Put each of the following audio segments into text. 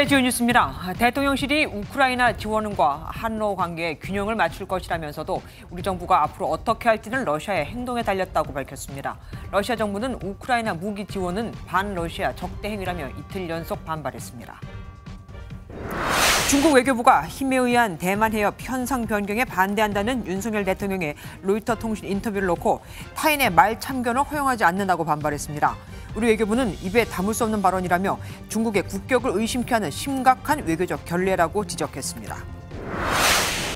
오 네, 주요 뉴스입니다. 대통령실이 우크라이나 지원과 한로 관계의 균형을 맞출 것이라면서도 우리 정부가 앞으로 어떻게 할지는 러시아의 행동에 달렸다고 밝혔습니다. 러시아 정부는 우크라이나 무기 지원은 반러시아 적대 행위라며 이틀 연속 반발했습니다. 중국 외교부가 힘에 의한 대만 해협 현상 변경에 반대한다는 윤석열 대통령의 로이터 통신 인터뷰를 놓고 타인의 말 참견을 허용하지 않는다고 반발했습니다. 우리 외교부는 입에 담을 수 없는 발언이라며 중국의 국격을 의심케 하는 심각한 외교적 결례라고 지적했습니다.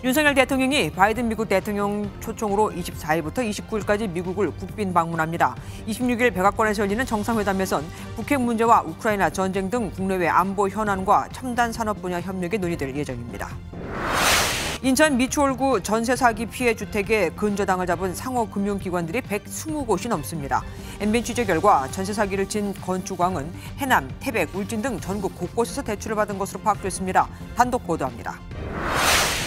윤석열 대통령이 바이든 미국 대통령 초청으로 24일부터 29일까지 미국을 국빈 방문합니다. 26일 백악관에서 열리는 정상회담에선 북핵 문제와 우크라이나 전쟁 등 국내외 안보 현안과 첨단 산업 분야 협력이 논의될 예정입니다. 인천 미추홀구 전세 사기 피해 주택에 근저당을 잡은 상호 금융기관들이 120곳이 넘습니다. MBN 취재 결과 전세 사기를 친 건축왕은 해남, 태백, 울진 등 전국 곳곳에서 대출을 받은 것으로 파악됐습니다. 단독 보도합니다.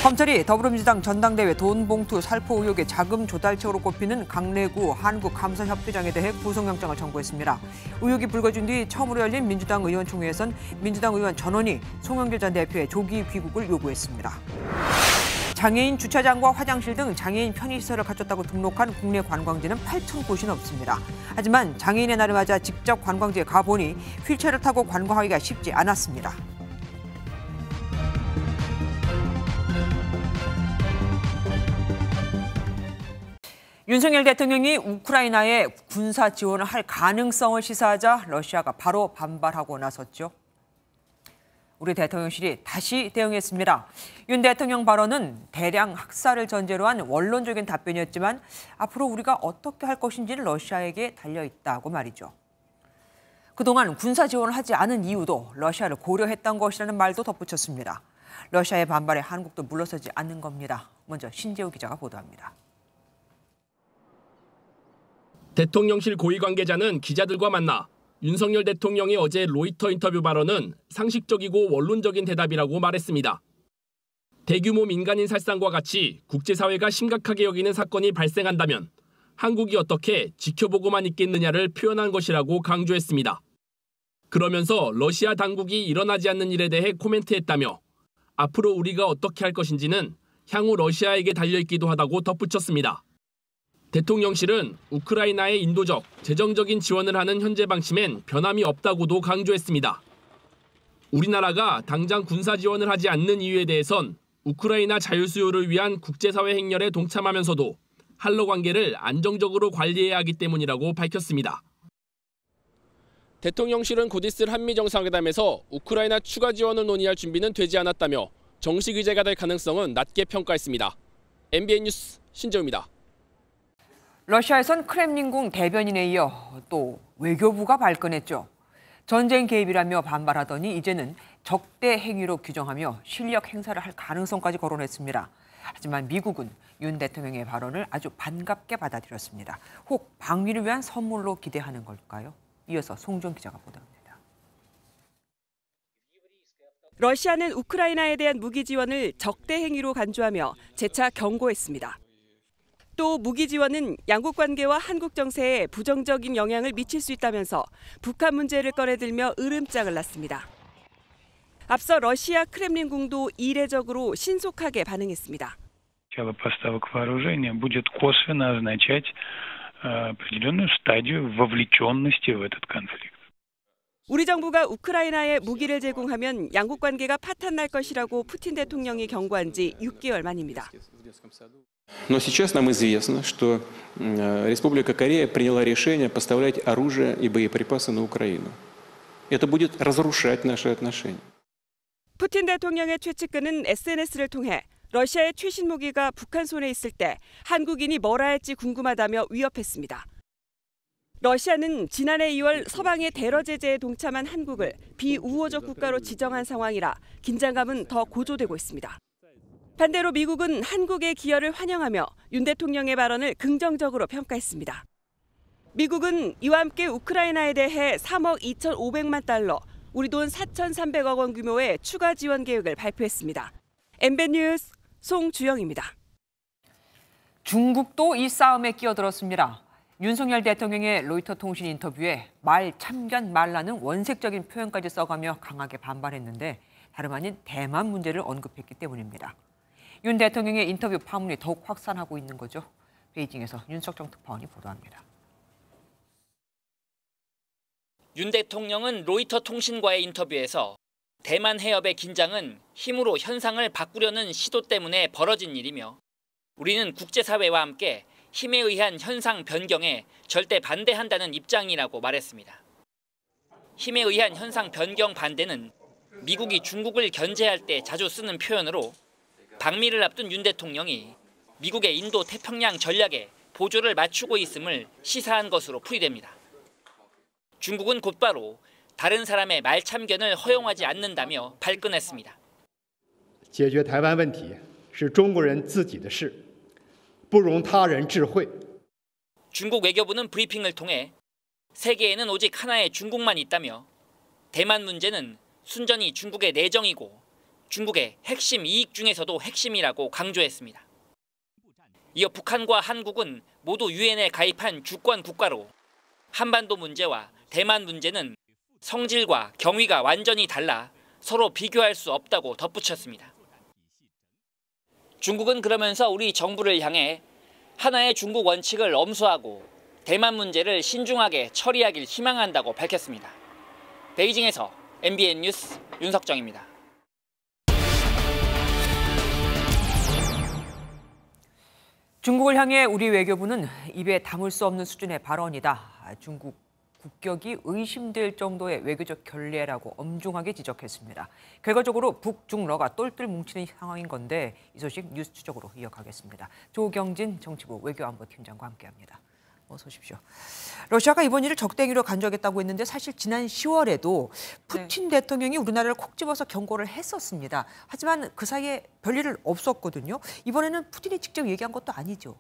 검찰이 더불어민주당 전당대회 돈 봉투 살포 의혹의 자금 조달책으로 꼽히는 강내구 한국감사협회장에 대해 구속영장을 청구했습니다. 의혹이 불거진 뒤 처음으로 열린 민주당 의원총회에선 민주당 의원 전원이 송영길 전 대표의 조기 귀국을 요구했습니다. 장애인 주차장과 화장실 등 장애인 편의시설을 갖췄다고 등록한 국내 관광지는 8천 곳이 넘습니다. 하지만 장애인의 날을 맞아 직접 관광지에 가보니 휠체어를 타고 관광하기가 쉽지 않았습니다. 윤석열 대통령이 우크라이나에 군사 지원을 할 가능성을 시사하자 러시아가 바로 반발하고 나섰죠. 우리 대통령실이 다시 대응했습니다. 윤 대통령 발언은 대량 학살을 전제로 한 원론적인 답변이었지만 앞으로 우리가 어떻게 할 것인지는 러시아에게 달려있다고 말이죠. 그동안 군사 지원을 하지 않은 이유도 러시아를 고려했던 것이라는 말도 덧붙였습니다. 러시아의 반발에 한국도 물러서지 않는 겁니다. 먼저 신재우 기자가 보도합니다. 대통령실 고위 관계자는 기자들과 만나 윤석열 대통령의 어제 로이터 인터뷰 발언은 상식적이고 원론적인 대답이라고 말했습니다. 대규모 민간인 살상과 같이 국제사회가 심각하게 여기는 사건이 발생한다면 한국이 어떻게 지켜보고만 있겠느냐를 표현한 것이라고 강조했습니다. 그러면서 러시아 당국이 일어나지 않는 일에 대해 코멘트했다며 앞으로 우리가 어떻게 할 것인지는 향후 러시아에게 달려있기도 하다고 덧붙였습니다. 대통령실은 우크라이나의 인도적, 재정적인 지원을 하는 현재 방침엔 변함이 없다고도 강조했습니다. 우리나라가 당장 군사 지원을 하지 않는 이유에 대해선 우크라이나 자유수요를 위한 국제사회 행렬에 동참하면서도 한러 관계를 안정적으로 관리해야 하기 때문이라고 밝혔습니다. 대통령실은 곧 있을 한미 정상회담에서 우크라이나 추가 지원을 논의할 준비는 되지 않았다며 정식 의제가 될 가능성은 낮게 평가했습니다. MBN 뉴스 신재우입니다. 러시아에선 크렘린궁 대변인에 이어 또 외교부가 발끈했죠. 전쟁 개입이라며 반발하더니 이제는 적대 행위로 규정하며 실력 행사를 할 가능성까지 거론했습니다. 하지만 미국은 윤 대통령의 발언을 아주 반갑게 받아들였습니다. 혹 방위를 위한 선물로 기대하는 걸까요? 이어서 송종 기자가 보도합니다. 러시아는 우크라이나에 대한 무기 지원을 적대 행위로 간주하며 재차 경고했습니다. 또 무기 지원은 양국 관계와 한국 정세에 부정적인 영향을 미칠 수 있다면서 북한 문제를 꺼내들며 으름장을 놨습니다. 앞서 러시아 크렘린궁도 이례적으로 신속하게 반응했습니다. начало поставок вооружения будет косвенно означать определенную стадию вовлеченности в этот конфликт. 우리 정부가 우크라이나에 무기를 제공하면 양국 관계가 파탄날 것이라고 푸틴 대통령이 경고한 지 6개월 만입니다. Но сейчас нам известно, что Республика Корея приняла решение поставлять оружие и боеприпасы на Украину. Это будет разрушать наши отношения. 푸틴 대통령의 최측근은 SNS를 통해 러시아의 최신 무기가 북한 손에 있을 때 한국인이 뭐라 할지 궁금하다며 위협했습니다. 러시아는 지난해 2월 서방의 대러 제재에 동참한 한국을 비우호적 국가로 지정한 상황이라 긴장감은 더 고조되고 있습니다. 반대로 미국은 한국의 기여를 환영하며 윤 대통령의 발언을 긍정적으로 평가했습니다. 미국은 이와 함께 우크라이나에 대해 3억 2,500만 달러, 우리 돈 4,300억 원 규모의 추가 지원 계획을 발표했습니다. MBN 뉴스 송주영입니다. 중국도 이 싸움에 끼어들었습니다. 윤석열 대통령의 로이터 통신 인터뷰에 말 참견 말라는 원색적인 표현까지 써가며 강하게 반발했는데 다름 아닌 대만 문제를 언급했기 때문입니다. 윤 대통령의 인터뷰 파문이 더욱 확산하고 있는 거죠. 베이징에서 윤석정 특파원이 보도합니다. 윤 대통령은 로이터 통신과의 인터뷰에서 대만 해협의 긴장은 힘으로 현상을 바꾸려는 시도 때문에 벌어진 일이며 우리는 국제사회와 함께 힘에 의한 현상 변경에 절대 반대한다는 입장이라고 말했습니다. 힘에 의한 현상 변경 반대는 미국이 중국을 견제할 때 자주 쓰는 표현으로 방미를 앞둔 윤 대통령이 미국의 인도 태평양 전략에 보조를 맞추고 있음을 시사한 것으로 풀이됩니다. 중국은 곧바로 다른 사람의 말참견을 허용하지 않는다며 발끈했습니다. 解决台湾问题是中国人自己的事。不容他人智慧。 중국 외교부는 브리핑을 통해 세계에는 오직 하나의 중국만 있다며 대만 문제는 순전히 중국의 내정이고 중국의 핵심 이익 중에서도 핵심이라고 강조했습니다. 이어 북한과 한국은 모두 유엔에 가입한 주권 국가로 한반도 문제와 대만 문제는 성질과 경위가 완전히 달라 서로 비교할 수 없다고 덧붙였습니다. 중국은 그러면서 우리 정부를 향해 하나의 중국 원칙을 엄수하고 대만 문제를 신중하게 처리하길 희망한다고 밝혔습니다. 베이징에서 MBN 뉴스 윤석정입니다. 중국을 향해 우리 외교부는 입에 담을 수 없는 수준의 발언이다. 중국 국격이 의심될 정도의 외교적 결례라고 엄중하게 지적했습니다. 결과적으로 북중러가 똘똘 뭉치는 상황인 건데 이 소식 뉴스 추적으로 이어가겠습니다. 조경진 정치부 외교안보팀장과 함께합니다. 어서 오십시오. 러시아가 이번 일을 적대행위로 간주하겠다고 했는데 사실 지난 10월에도 푸틴 네. 대통령이 우리나라를 콕 집어서 경고를 했었습니다. 하지만 그 사이에 별일을 없었거든요. 이번에는 푸틴이 직접 얘기한 것도 아니죠.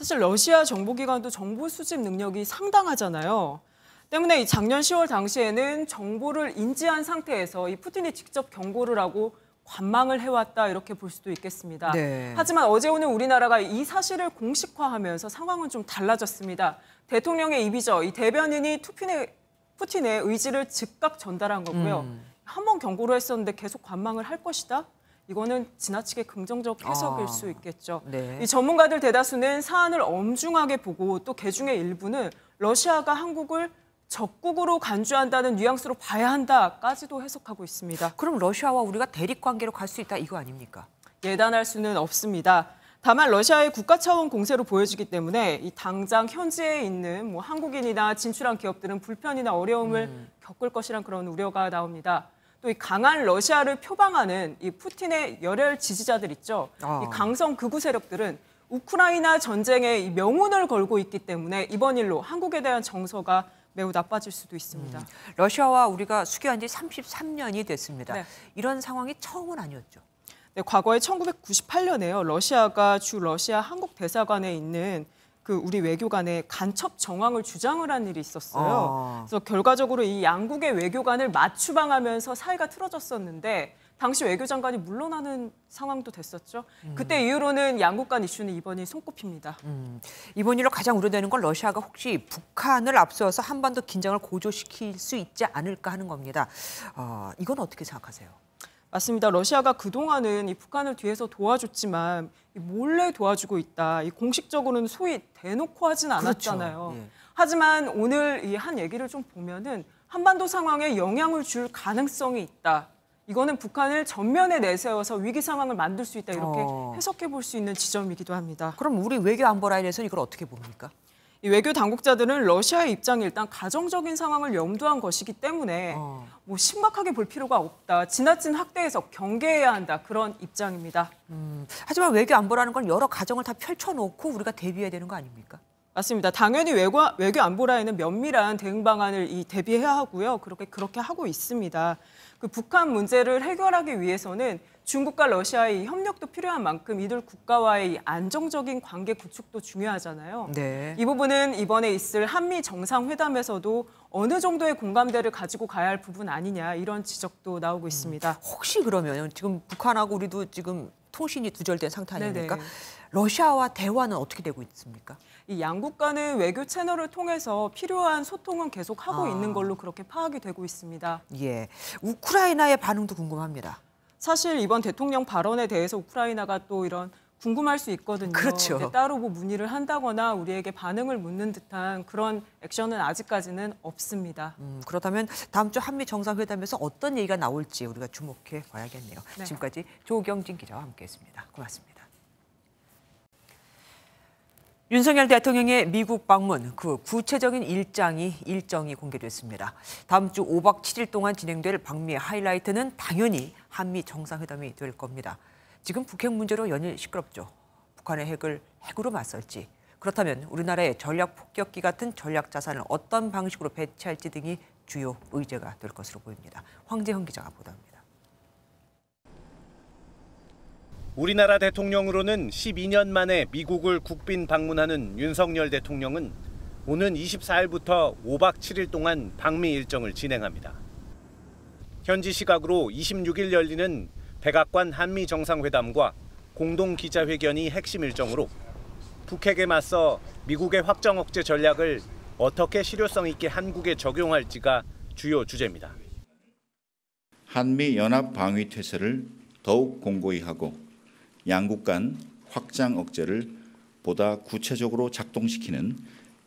사실 러시아 정보기관도 정보 수집 능력이 상당하잖아요. 때문에 작년 10월 당시에는 정보를 인지한 상태에서 이 푸틴이 직접 경고를 하고 관망을 해왔다 이렇게 볼 수도 있겠습니다. 네. 하지만 어제 오늘 우리나라가 이 사실을 공식화하면서 상황은 좀 달라졌습니다. 대통령의 입이죠. 이 대변인이 투핀의, 푸틴의 의지를 즉각 전달한 거고요. 음. 한번 경고를 했었는데 계속 관망을 할 것이다. 이거는 지나치게 긍정적 해석일 아, 수 있겠죠. 네. 이 전문가들 대다수는 사안을 엄중하게 보고 또 개중의 그 일부는 러시아가 한국을 적국으로 간주한다는 뉘앙스로 봐야 한다까지도 해석하고 있습니다. 그럼 러시아와 우리가 대립 관계로 갈 수 있다 이거 아닙니까? 예단할 수는 없습니다. 다만 러시아의 국가 차원 공세로 보여지기 때문에 이 당장 현지에 있는 뭐 한국인이나 진출한 기업들은 불편이나 어려움을 음. 겪을 것이란 그런 우려가 나옵니다. 또이 강한 러시아를 표방하는 이 푸틴의 열혈 지지자들 있죠. 아. 이 강성 극우 세력들은 우크라이나 전쟁에 명운을 걸고 있기 때문에 이번 일로 한국에 대한 정서가 매우 나빠질 수도 있습니다. 음. 러시아와 우리가 수교한 지 33년이 됐습니다. 네. 이런 상황이 처음은 아니었죠. 네, 과거에 1998년에요. 러시아가 주 러시아 한국 대사관에 있는 그 우리 외교관의 간첩 정황을 주장을 한 일이 있었어요. 아. 그래서 결과적으로 이 양국의 외교관을 맞추방하면서 사이가 틀어졌었는데 당시 외교장관이 물러나는 상황도 됐었죠. 음. 그때 이후로는 양국 간 이슈는 이번이 손꼽힙니다. 음. 이번 일로 가장 우려되는 건 러시아가 혹시 북한을 앞서서 한반도 긴장을 고조시킬 수 있지 않을까 하는 겁니다. 어, 이건 어떻게 생각하세요? 맞습니다. 러시아가 그동안은 이 북한을 뒤에서 도와줬지만 몰래 도와주고 있다. 이 공식적으로는 소위 대놓고 하진 그렇죠. 않았잖아요. 그렇죠. 예. 하지만 오늘 이 한 얘기를 좀 보면은 한반도 상황에 영향을 줄 가능성이 있다. 이거는 북한을 전면에 내세워서 위기 상황을 만들 수 있다 이렇게 어... 해석해 볼 수 있는 지점이기도 합니다. 그럼 우리 외교 안보 라인에서는 이걸 어떻게 봅니까? 외교 당국자들은 러시아의 입장이 일단 가정적인 상황을 염두한 것이기 때문에 어. 뭐 심각하게 볼 필요가 없다. 지나친 학대에서 경계해야 한다. 그런 입장입니다. 음, 하지만 외교 안보라는 건 여러 가정을 다 펼쳐놓고 우리가 대비해야 되는 거 아닙니까? 맞습니다. 당연히 외교, 외교 안보라에는 면밀한 대응 방안을 이 대비해야 하고요. 그렇게 그렇게 하고 있습니다. 그 북한 문제를 해결하기 위해서는 중국과 러시아의 협력도 필요한 만큼 이들 국가와의 안정적인 관계 구축도 중요하잖아요. 네. 이 부분은 이번에 있을 한미 정상회담에서도 어느 정도의 공감대를 가지고 가야 할 부분 아니냐 이런 지적도 나오고 음. 있습니다. 음, 혹시 그러면 지금 북한하고 우리도 지금 통신이 두절된 상태 아닙니까? 네네. 러시아와 대화는 어떻게 되고 있습니까? 이 양국 간의 외교 채널을 통해서 필요한 소통은 계속하고 아. 있는 걸로 그렇게 파악이 되고 있습니다. 예. 우크라이나의 반응도 궁금합니다. 사실 이번 대통령 발언에 대해서 우크라이나가 또 이런 궁금할 수 있거든요. 그렇죠. 따로 뭐 문의를 한다거나 우리에게 반응을 묻는 듯한 그런 액션은 아직까지는 없습니다. 음, 그렇다면 다음 주 한미 정상회담에서 어떤 얘기가 나올지 우리가 주목해 봐야겠네요. 네. 지금까지 조경진 기자와 함께했습니다. 고맙습니다. 윤석열 대통령의 미국 방문, 그 구체적인 일정이, 일정이 공개됐습니다. 다음 주 5박 7일 동안 진행될 방미 하이라이트는 당연히 한미 정상회담이 될 겁니다. 지금 북핵 문제로 연일 시끄럽죠. 북한의 핵을 핵으로 맞설지, 그렇다면 우리나라의 전략 폭격기 같은 전략 자산을 어떤 방식으로 배치할지 등이 주요 의제가 될 것으로 보입니다. 황재형 기자가 보도합니다. 우리나라 대통령으로는 12년 만에 미국을 국빈 방문하는 윤석열 대통령은 오는 24일부터 5박 7일 동안 방미 일정을 진행합니다. 현지 시각으로 26일 열리는 백악관 한미 정상회담과 공동 기자회견이 핵심 일정으로 북핵에 맞서 미국의 확정 억제 전략을 어떻게 실효성 있게 한국에 적용할지가 주요 주제입니다. 한미 연합 방위 태세를 더욱 공고히 하고 양국 간 확장 억제를 보다 구체적으로 작동시키는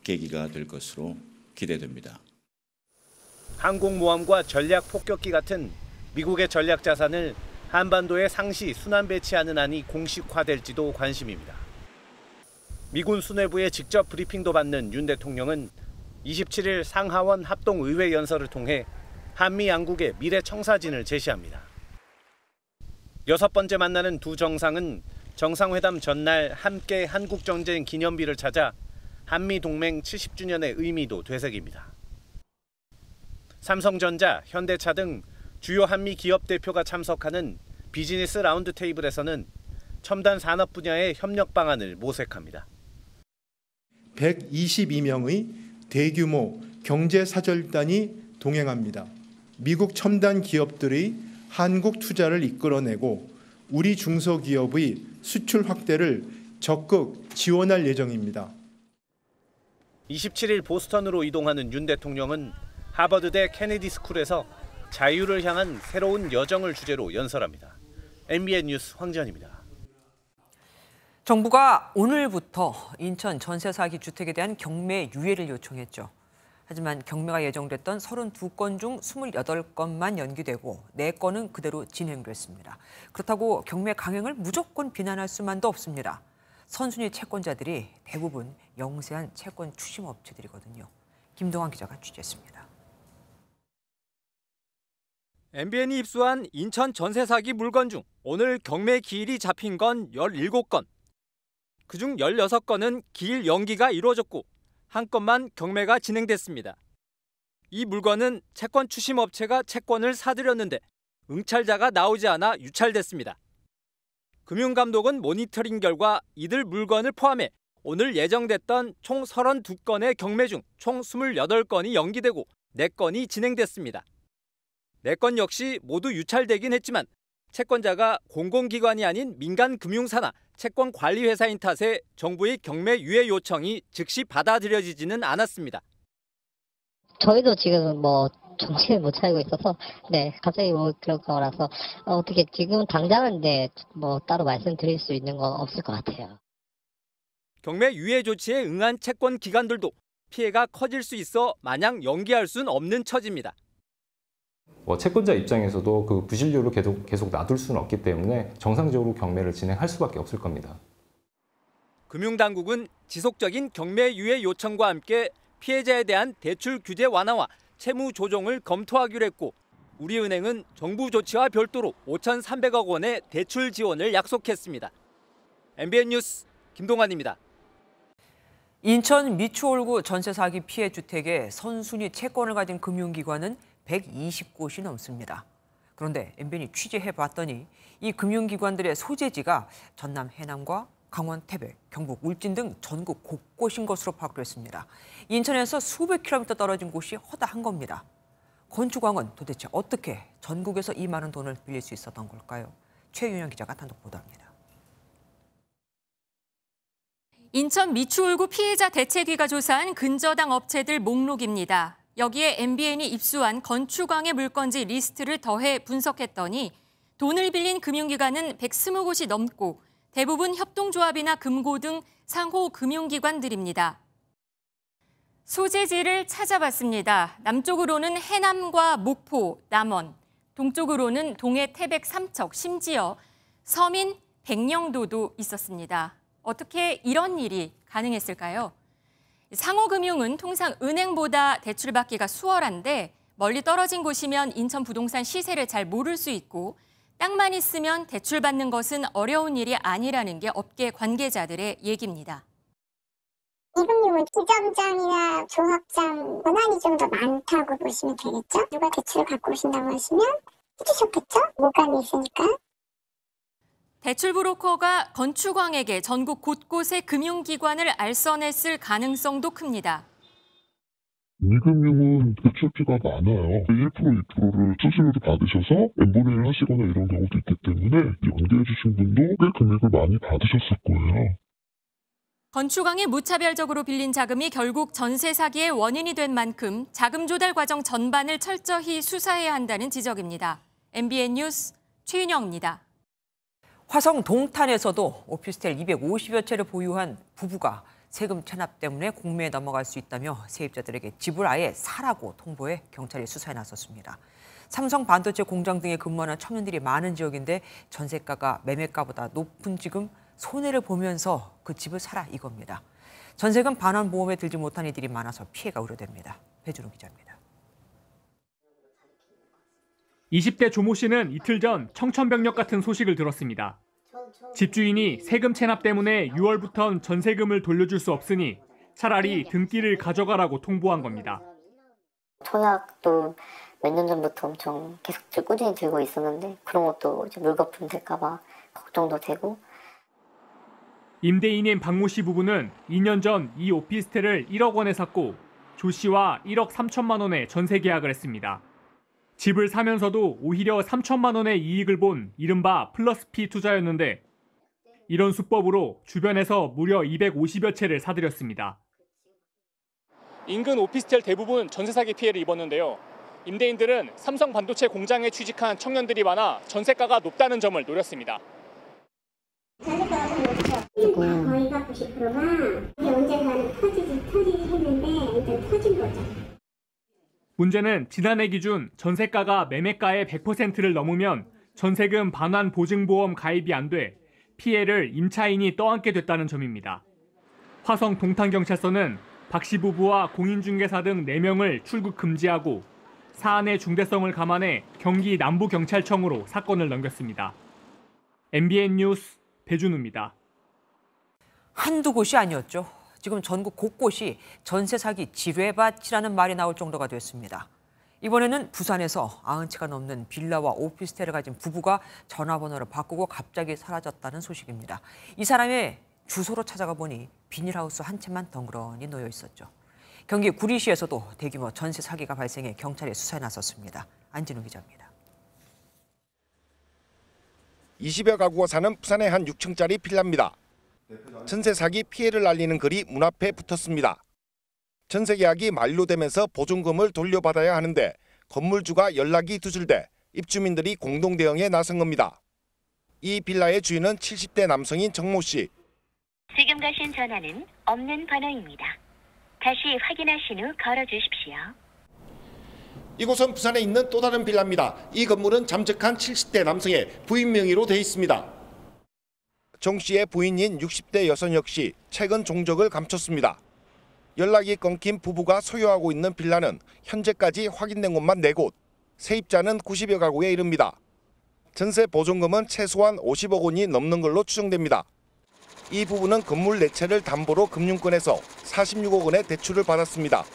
계기가 될 것으로 기대됩니다. 항공모함과 전략 폭격기 같은 미국의 전략 자산을 한반도에 상시 순환 배치하는 안이 공식화될지도 관심입니다. 미군 수뇌부의 직접 브리핑도 받는 윤 대통령은 27일 상하원 합동의회 연설을 통해 한미 양국의 미래 청사진을 제시합니다. 여섯 번째 만나는 두 정상은 정상회담 전날 함께 한국전쟁 기념비를 찾아 한미동맹 70주년의 의미도 되새깁니다. 삼성전자, 현대차 등 주요 한미 기업 대표가 참석하는 비즈니스 라운드 테이블에서는 첨단 산업 분야의 협력 방안을 모색합니다. 122명의 대규모 경제 사절단이 동행합니다. 미국 첨단 기업들의 한국 투자를 이끌어내고 우리 중소기업의 수출 확대를 적극 지원할 예정입니다. 27일 보스턴으로 이동하는 윤 대통령은 하버드대 케네디 스쿨에서 자유를 향한 새로운 여정을 주제로 연설합니다. MBN 뉴스 황지현입니다. 정부가 오늘부터 인천 전세 사기 주택에 대한 경매 유예를 요청했죠. 하지만 경매가 예정됐던 32건 중 28건만 연기되고 4건은 그대로 진행됐습니다. 그렇다고 경매 강행을 무조건 비난할 수만도 없습니다. 선순위 채권자들이 대부분 영세한 채권 추심 업체들이거든요. 김동환 기자가 취재했습니다. MBN이 입수한 인천 전세 사기 물건 중 오늘 경매 기일이 잡힌 건 17건. 그중 16건은 기일 연기가 이루어졌고 한 건만 경매가 진행됐습니다. 이 물건은 채권 추심 업체가 채권을 사들였는데 응찰자가 나오지 않아 유찰됐습니다. 금융감독은 모니터링 결과 이들 물건을 포함해 오늘 예정됐던 총 32건의 경매 중 총 28건이 연기되고 4건이 진행됐습니다. 4건 역시 모두 유찰되긴 했지만 채권자가 공공기관이 아닌 민간 금융사나 채권관리회사인 탓에 정부의 경매 유예 요청이 즉시 받아들여지지는 않았습니다. 저희도 지금 뭐 정신을 못 차리고 있어서 네 갑자기 뭐 그런 거라서 어, 어떻게 지금 당장은 네뭐 따로 말씀드릴 수 있는 건 없을 것 같아요. 경매 유예 조치에 응한 채권 기관들도 피해가 커질 수 있어 마냥 연기할 순 없는 처지입니다. 뭐 채권자 입장에서도 그 부실료를 계속, 계속 놔둘 수는 없기 때문에 정상적으로 경매를 진행할 수밖에 없을 겁니다. 금융당국은 지속적인 경매 유예 요청과 함께 피해자에 대한 대출 규제 완화와 채무 조정을 검토하기로 했고 우리은행은 정부 조치와 별도로 5,300억 원의 대출 지원을 약속했습니다. MBN 뉴스 김동환입니다. 인천 미추홀구 전세 사기 피해 주택의 선순위 채권을 가진 금융기관은 120곳이 넘습니다. 그런데 m b n 취재해 봤더니 이 금융기관들의 소재지가 전남 해남과 강원 태백, 경북 울진 등 전국 곳곳인 것으로 파악됐습니다. 인천에서 수백 킬로미터 떨어진 곳이 허다한 겁니다. 건축왕은 도대체 어떻게 전국에서 이 많은 돈을 빌릴 수 있었던 걸까요? 최윤영 기자가 단독 보도합니다. 인천 미추홀구 피해자 대책위가 조사한 근저당 업체들 목록입니다. 여기에 MBN이 입수한 건축왕의 물건지 리스트를 더해 분석했더니 돈을 빌린 금융기관은 120곳이 넘고 대부분 협동조합이나 금고 등 상호 금융기관들입니다. 소재지를 찾아봤습니다. 남쪽으로는 해남과 목포, 남원, 동쪽으로는 동해 태백 삼척, 심지어 서민 백령도도 있었습니다. 어떻게 이런 일이 가능했을까요? 상호금융은 통상 은행보다 대출받기가 수월한데 멀리 떨어진 곳이면 인천 부동산 시세를 잘 모를 수 있고 땅만 있으면 대출받는 것은 어려운 일이 아니라는 게 업계 관계자들의 얘기입니다. 이분님은 지점장이나 조합장 권한이 좀 더 많다고 보시면 되겠죠. 누가 대출을 갖고 오신다고 하시면 해주셨겠죠? 모감이 있으니까. 대출 브로커가 건축왕에게 전국 곳곳의 금융기관을 알선했을 가능성도 큽니다. 미금융은 대출비가 많아요. 1% 2%를 수수료를 받으셔서 엠보리를 하시거나 이런 경우도 있기 때문에 연계해 주신 분도 꽤 금액을 많이 받으셨을 거예요. 건축왕이 무차별적으로 빌린 자금이 결국 전세 사기의 원인이 된 만큼 자금 조달 과정 전반을 철저히 수사해야 한다는 지적입니다. MBN 뉴스 최윤영입니다. 화성 동탄에서도 오피스텔 250여 채를 보유한 부부가 세금 체납 때문에 공매에 넘어갈 수 있다며 세입자들에게 집을 아예 사라고 통보해 경찰이 수사에 나섰습니다. 삼성 반도체 공장 등에 근무하는 청년들이 많은 지역인데 전세가가 매매가보다 높은 지금 손해를 보면서 그 집을 사라 이겁니다. 전세금 반환 보험에 들지 못한 이들이 많아서 피해가 우려됩니다. 배준호 기자입니다. 20대 조모 씨는 이틀 전 청천벽력 같은 소식을 들었습니다. 집주인이 세금 체납 때문에 6월부턴 전세금을 돌려줄 수 없으니 차라리 등기를 가져가라고 통보한 겁니다. 청약도 몇 년 전부터 엄청 계속 꾸준히 들고 있었는데 그런 것도 물거품 될까봐 걱정도 되고. 임대인인 박모 씨 부부는 2년 전 이 오피스텔을 1억 원에 샀고 조 씨와 1억 3천만 원에 전세 계약을 했습니다. 집을 사면서도 오히려 3천만 원의 이익을 본 이른바 플러스 피 투자였는데 이런 수법으로 주변에서 무려 250여 채를 사들였습니다. 인근 오피스텔 대부분 전세 사기 피해를 입었는데요. 임대인들은 삼성 반도체 공장에 취직한 청년들이 많아 전세가가 높다는 점을 노렸습니다. 거의 90%가 언제 터지지 터지지 했는데 이제 터진 거죠. 문제는 지난해 기준 전세가가 매매가의 100%를 넘으면 전세금 반환 보증보험 가입이 안 돼 피해를 임차인이 떠안게 됐다는 점입니다. 화성 동탄경찰서는 박 씨 부부와 공인중개사 등 4명을 출국 금지하고 사안의 중대성을 감안해 경기 남부경찰청으로 사건을 넘겼습니다. MBN 뉴스 배준우입니다. 한두 곳이 아니었죠. 지금 전국 곳곳이 전세 사기 지뢰밭이라는 말이 나올 정도가 됐습니다. 이번에는 부산에서 90채가 넘는 빌라와 오피스텔을 가진 부부가 전화번호를 바꾸고 갑자기 사라졌다는 소식입니다. 이 사람의 주소로 찾아가 보니 비닐하우스 한 채만 덩그러니 놓여 있었죠. 경기 구리시에서도 대규모 전세 사기가 발생해 경찰이 수사에 나섰습니다. 안진우 기자입니다. 20여 가구가 사는 부산의 한 6층짜리 빌라입니다. 전세 사기 피해를 알리는 글이 문 앞에 붙었습니다. 전세 계약이 만료되면서 보증금을 돌려받아야 하는데 건물주가 연락이 두절돼 입주민들이 공동 대응에 나선 겁니다. 이 빌라의 주인은 70대 남성인 정모 씨. 지금 가신 전화는 없는 번호입니다. 다시 확인하신 후 걸어주십시오. 이곳은 부산에 있는 또 다른 빌라입니다. 이 건물은 잠적한 70대 남성의 부인 명의로 돼 있습니다. 정 씨의 부인인 60대 여성 역시 최근 종적을 감췄습니다. 연락이 끊긴 부부가 소유하고 있는 빌라는 현재까지 확인된 곳만 4곳, 세입자는 90여 가구에 이릅니다. 전세 보증금은 최소한 50억 원이 넘는 걸로 추정됩니다. 이 부부는 건물 4채를 담보로 금융권에서 46억 원의 대출을 받았습니다.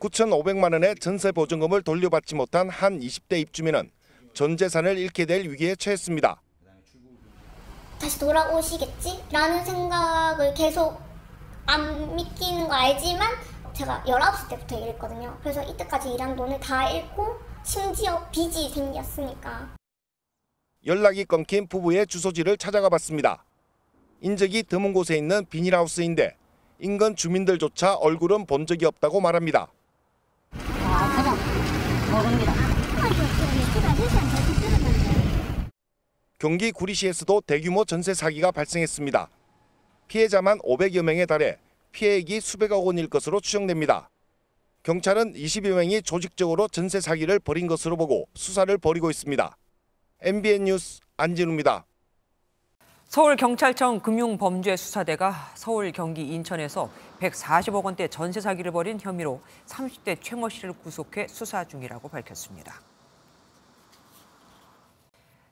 9,500만 원의 전세 보증금을 돌려받지 못한 한 20대 입주민은 전 재산을 잃게 될 위기에 처했습니다. 다시 돌아오시겠지? 라는 생각을 계속 안 믿기는 거 알지만 제가 19살 때부터 일했거든요. 그래서 이때까지 일한 돈을 다 잃고 심지어 빚이 생겼으니까. 연락이 끊긴 부부의 주소지를 찾아가 봤습니다. 인적이 드문 곳에 있는 비닐하우스인데 인근 주민들조차 얼굴은 본 적이 없다고 말합니다. 아, 그냥 모릅니다. 경기 구리시에서도 대규모 전세 사기가 발생했습니다. 피해자만 500여 명에 달해 피해액이 수백억 원일 것으로 추정됩니다. 경찰은 20여 명이 조직적으로 전세 사기를 벌인 것으로 보고 수사를 벌이고 있습니다. MBN 뉴스 안진우입니다. 서울경찰청 금융범죄수사대가 서울, 경기, 인천에서 140억 원대 전세 사기를 벌인 혐의로 30대 최모 씨를 구속해 수사 중이라고 밝혔습니다.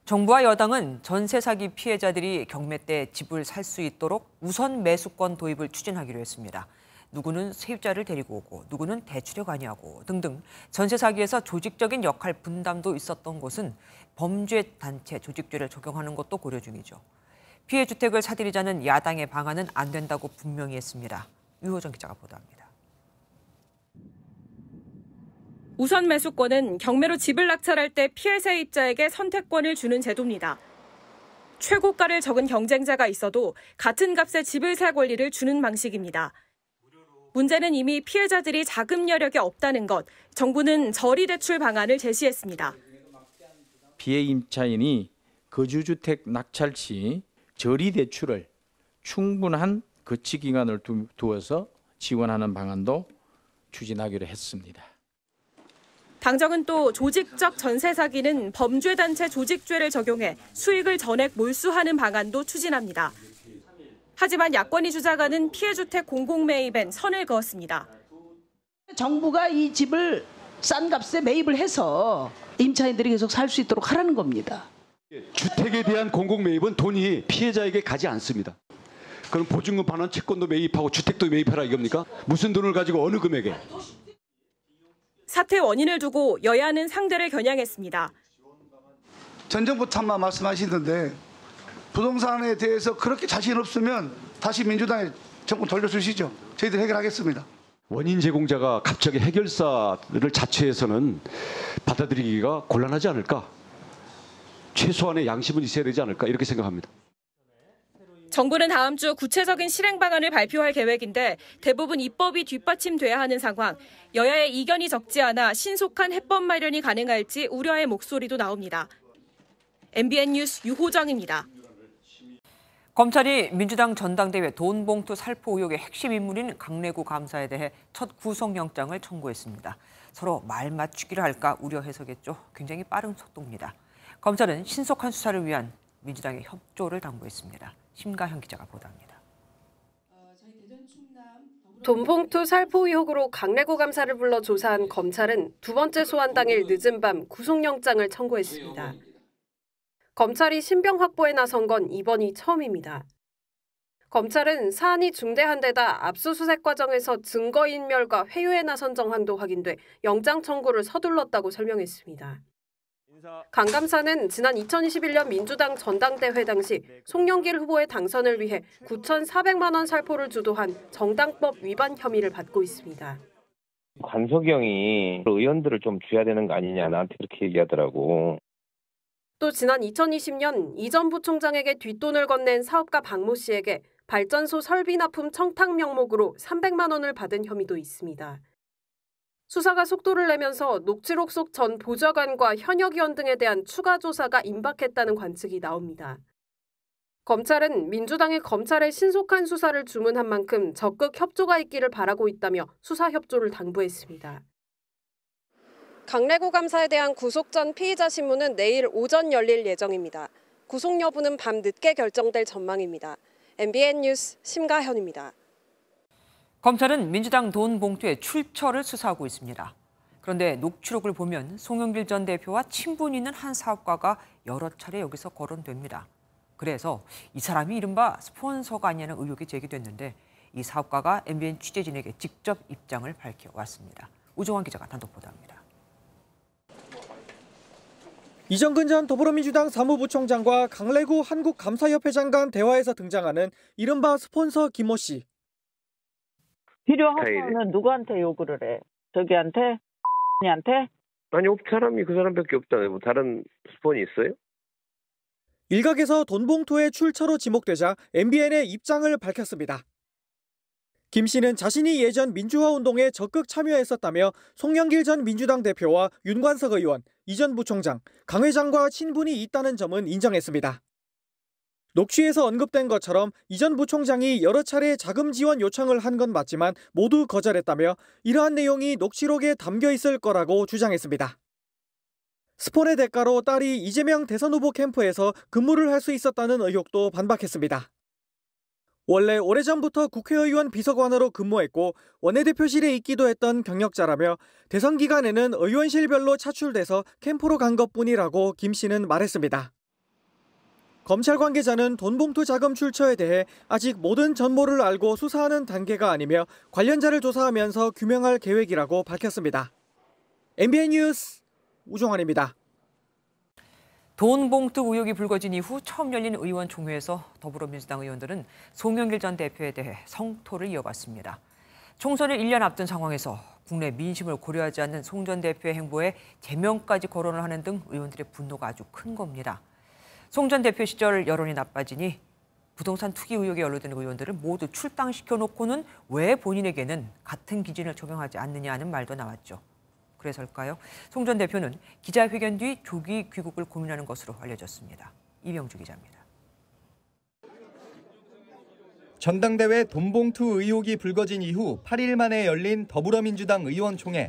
정부와 여당은 전세 사기 피해자들이 경매 때 집을 살 수 있도록 우선 매수권 도입을 추진하기로 했습니다. 누구는 세입자를 데리고 오고 누구는 대출에 관여하고 등등 전세 사기에서 조직적인 역할 분담도 있었던 곳은 범죄 단체 조직죄를 적용하는 것도 고려 중이죠. 피해 주택을 사들이자는 야당의 방안은 안 된다고 분명히 했습니다. 유호정 기자가 보도합니다. 우선 매수권은 경매로 집을 낙찰할 때 피해 세입자에게 선택권을 주는 제도입니다. 최고가를 적은 경쟁자가 있어도 같은 값에 집을 살 권리를 주는 방식입니다. 문제는 이미 피해자들이 자금 여력이 없다는 것, 정부는 저리 대출 방안을 제시했습니다. 피해 임차인이 거주주택 낙찰 시 저리 대출을 충분한 거치 기간을 두어서 지원하는 방안도 추진하기로 했습니다. 당정은 또 조직적 전세 사기는 범죄단체 조직죄를 적용해 수익을 전액 몰수하는 방안도 추진합니다. 하지만 야권이 주장하는 피해주택 공공매입엔 선을 그었습니다. 정부가 이 집을 싼 값에 매입을 해서 임차인들이 계속 살 수 있도록 하라는 겁니다. 주택에 대한 공공매입은 돈이 피해자에게 가지 않습니다. 그럼 보증금 반환 채권도 매입하고 주택도 매입하라 이겁니까? 무슨 돈을 가지고 어느 금액에? 사태 원인을 두고 여야는 상대를 겨냥했습니다. 전 정부 참마 말씀하시는데 부동산에 대해서 그렇게 자신 없으면 다시 민주당에 정권 돌려주시죠. 저희들 해결하겠습니다. 원인 제공자가 갑자기 해결사를 자체에서는 받아들이기가 곤란하지 않을까. 최소한의 양심은 있어야 되지 않을까 이렇게 생각합니다. 정부는 다음 주 구체적인 실행 방안을 발표할 계획인데 대부분 입법이 뒷받침돼야 하는 상황, 여야의 이견이 적지 않아 신속한 해법 마련이 가능할지 우려의 목소리도 나옵니다. MBN 뉴스 유호정입니다. 검찰이 민주당 전당대회 돈봉투 살포 의혹의 핵심 인물인 강래구 감사에 대해 첫 구속영장을 청구했습니다. 서로 말 맞추기를 할까 우려해서겠죠. 굉장히 빠른 속도입니다. 검찰은 신속한 수사를 위한 민주당의 협조를 당부했습니다. 심가현 기자가 보도합니다. 돈봉투 살포 의혹으로 강래고 감사를 불러 조사한 검찰은 두 번째 소환 당일 늦은 밤 구속영장을 청구했습니다. 검찰이 신병 확보에 나선 건 이번이 처음입니다. 검찰은 사안이 중대한 데다 압수수색 과정에서 증거인멸과 회유에 나선 정황도 확인돼 영장 청구를 서둘렀다고 설명했습니다. 강 감사는 지난 2021년 민주당 전당대회 당시 송영길 후보의 당선을 위해 9,400만 원 살포를 주도한 정당법 위반 혐의를 받고 있습니다. 관석영이 의원들을 좀 줘야 되는 거 아니냐 나한테 그렇게 얘기하더라고. 또 지난 2020년 이전 부총장에게 뒷돈을 건넨 사업가 박 모 씨에게 발전소 설비 납품 청탁 명목으로 300만 원을 받은 혐의도 있습니다. 수사가 속도를 내면서 녹취록 속 전 보좌관과 현역 위원 등에 대한 추가 조사가 임박했다는 관측이 나옵니다. 검찰은 민주당이 검찰에 신속한 수사를 주문한 만큼 적극 협조가 있기를 바라고 있다며 수사 협조를 당부했습니다. 강래구 감사에 대한 구속 전 피의자 신문은 내일 오전 열릴 예정입니다. 구속 여부는 밤늦게 결정될 전망입니다. MBN 뉴스 심가현입니다. 검찰은 민주당 돈 봉투의 출처를 수사하고 있습니다. 그런데 녹취록을 보면 송영길 전 대표와 친분 있는 한 사업가가 여러 차례 여기서 거론됩니다. 그래서 이 사람이 이른바 스폰서가 아니냐는 의혹이 제기됐는데 이 사업가가 MBN 취재진에게 직접 입장을 밝혀왔습니다. 우정환 기자가 단독 보도합니다. 이정근 전 더불어민주당 사무부총장과 강래구 한국감사협회장 관 대화에서 등장하는 이른바 스폰서 김호 씨. 필요하면은 네. 누구한테 요구를 해? 저기한테? X한테? 아니 없 사람이 그 사람밖에 없잖아요. 뭐 다른 스폰이 있어요? 일각에서 돈봉투의 출처로 지목되자 MBN의 입장을 밝혔습니다. 김 씨는 자신이 예전 민주화 운동에 적극 참여했었다며 송영길 전 민주당 대표와 윤관석 의원, 이 전 부총장, 강 회장과 친분이 있다는 점은 인정했습니다. 녹취에서 언급된 것처럼 이전 부총장이 여러 차례 자금 지원 요청을 한 건 맞지만 모두 거절했다며 이러한 내용이 녹취록에 담겨 있을 거라고 주장했습니다. 스폰의 대가로 딸이 이재명 대선 후보 캠프에서 근무를 할 수 있었다는 의혹도 반박했습니다. 원래 오래전부터 국회의원 비서관으로 근무했고 원내대표실에 있기도 했던 경력자라며 대선 기간에는 의원실별로 차출돼서 캠프로 간 것뿐이라고 김 씨는 말했습니다. 검찰 관계자는 돈봉투 자금 출처에 대해 아직 모든 전모를 알고 수사하는 단계가 아니며 관련자를 조사하면서 규명할 계획이라고 밝혔습니다. MBN 뉴스 우종환입니다. 돈봉투 의혹이 불거진 이후 처음 열린 의원 총회에서 더불어민주당 의원들은 송영길 전 대표에 대해 성토를 이어갔습니다. 총선을 1년 앞둔 상황에서 국내 민심을 고려하지 않는 송 전 대표의 행보에 제명까지 거론을 하는 등 의원들의 분노가 아주 큰 겁니다. 송전 대표 시절 여론이 나빠지니 부동산 투기 의혹에 연루된 의원들을 모두 출당시켜 놓고는 왜 본인에게는 같은 기준을 적용하지 않느냐는 말도 나왔죠. 그래서일까요? 송전 대표는 기자회견 뒤 조기 귀국을 고민하는 것으로 알려졌습니다. 이명주 기자입니다. 전당대회 돈봉투 의혹이 불거진 이후 8일 만에 열린 더불어민주당 의원총회.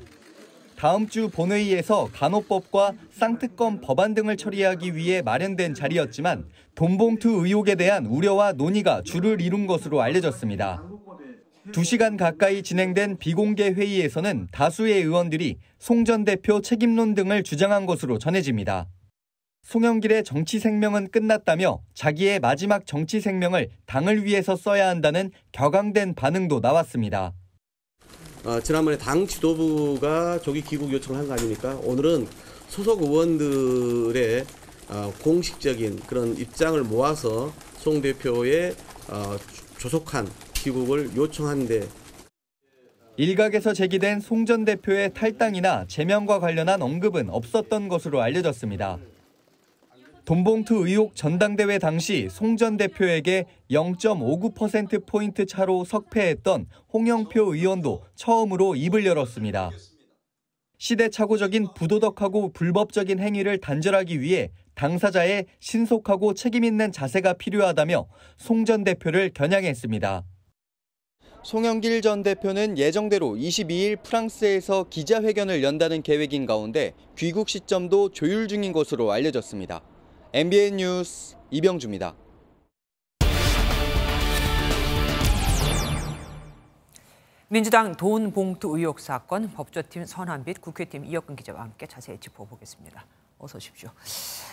다음 주 본회의에서 간호법과 쌍특검 법안 등을 처리하기 위해 마련된 자리였지만 돈봉투 의혹에 대한 우려와 논의가 주를 이룬 것으로 알려졌습니다. 2시간 가까이 진행된 비공개 회의에서는 다수의 의원들이 송 전 대표 책임론 등을 주장한 것으로 전해집니다. 송영길의 정치 생명은 끝났다며 자기의 마지막 정치 생명을 당을 위해서 써야 한다는 격앙된 반응도 나왔습니다. 어, 지난번에 당 지도부가 조기 귀국 요청을 한 거 아닙니까? 오늘은 소속 의원들의 어, 공식적인 그런 입장을 모아서 송 대표의 어, 조속한 귀국을 요청한데 일각에서 제기된 송 전 대표의 탈당이나 제명과 관련한 언급은 없었던 것으로 알려졌습니다. 돈봉투 의혹 전당대회 당시 송 전 대표에게 0.59%포인트 차로 석패했던 홍영표 의원도 처음으로 입을 열었습니다. 시대착오적인 부도덕하고 불법적인 행위를 단절하기 위해 당사자의 신속하고 책임있는 자세가 필요하다며 송 전 대표를 겨냥했습니다. 송영길 전 대표는 예정대로 22일 프랑스에서 기자회견을 연다는 계획인 가운데 귀국 시점도 조율 중인 것으로 알려졌습니다. MBN 뉴스 이병주입니다. 민주당 돈 봉투 의혹 사건 법조팀 선한빛 국회팀 이혁근 기자와 함께 자세히 짚어보겠습니다. 어서 오십시오.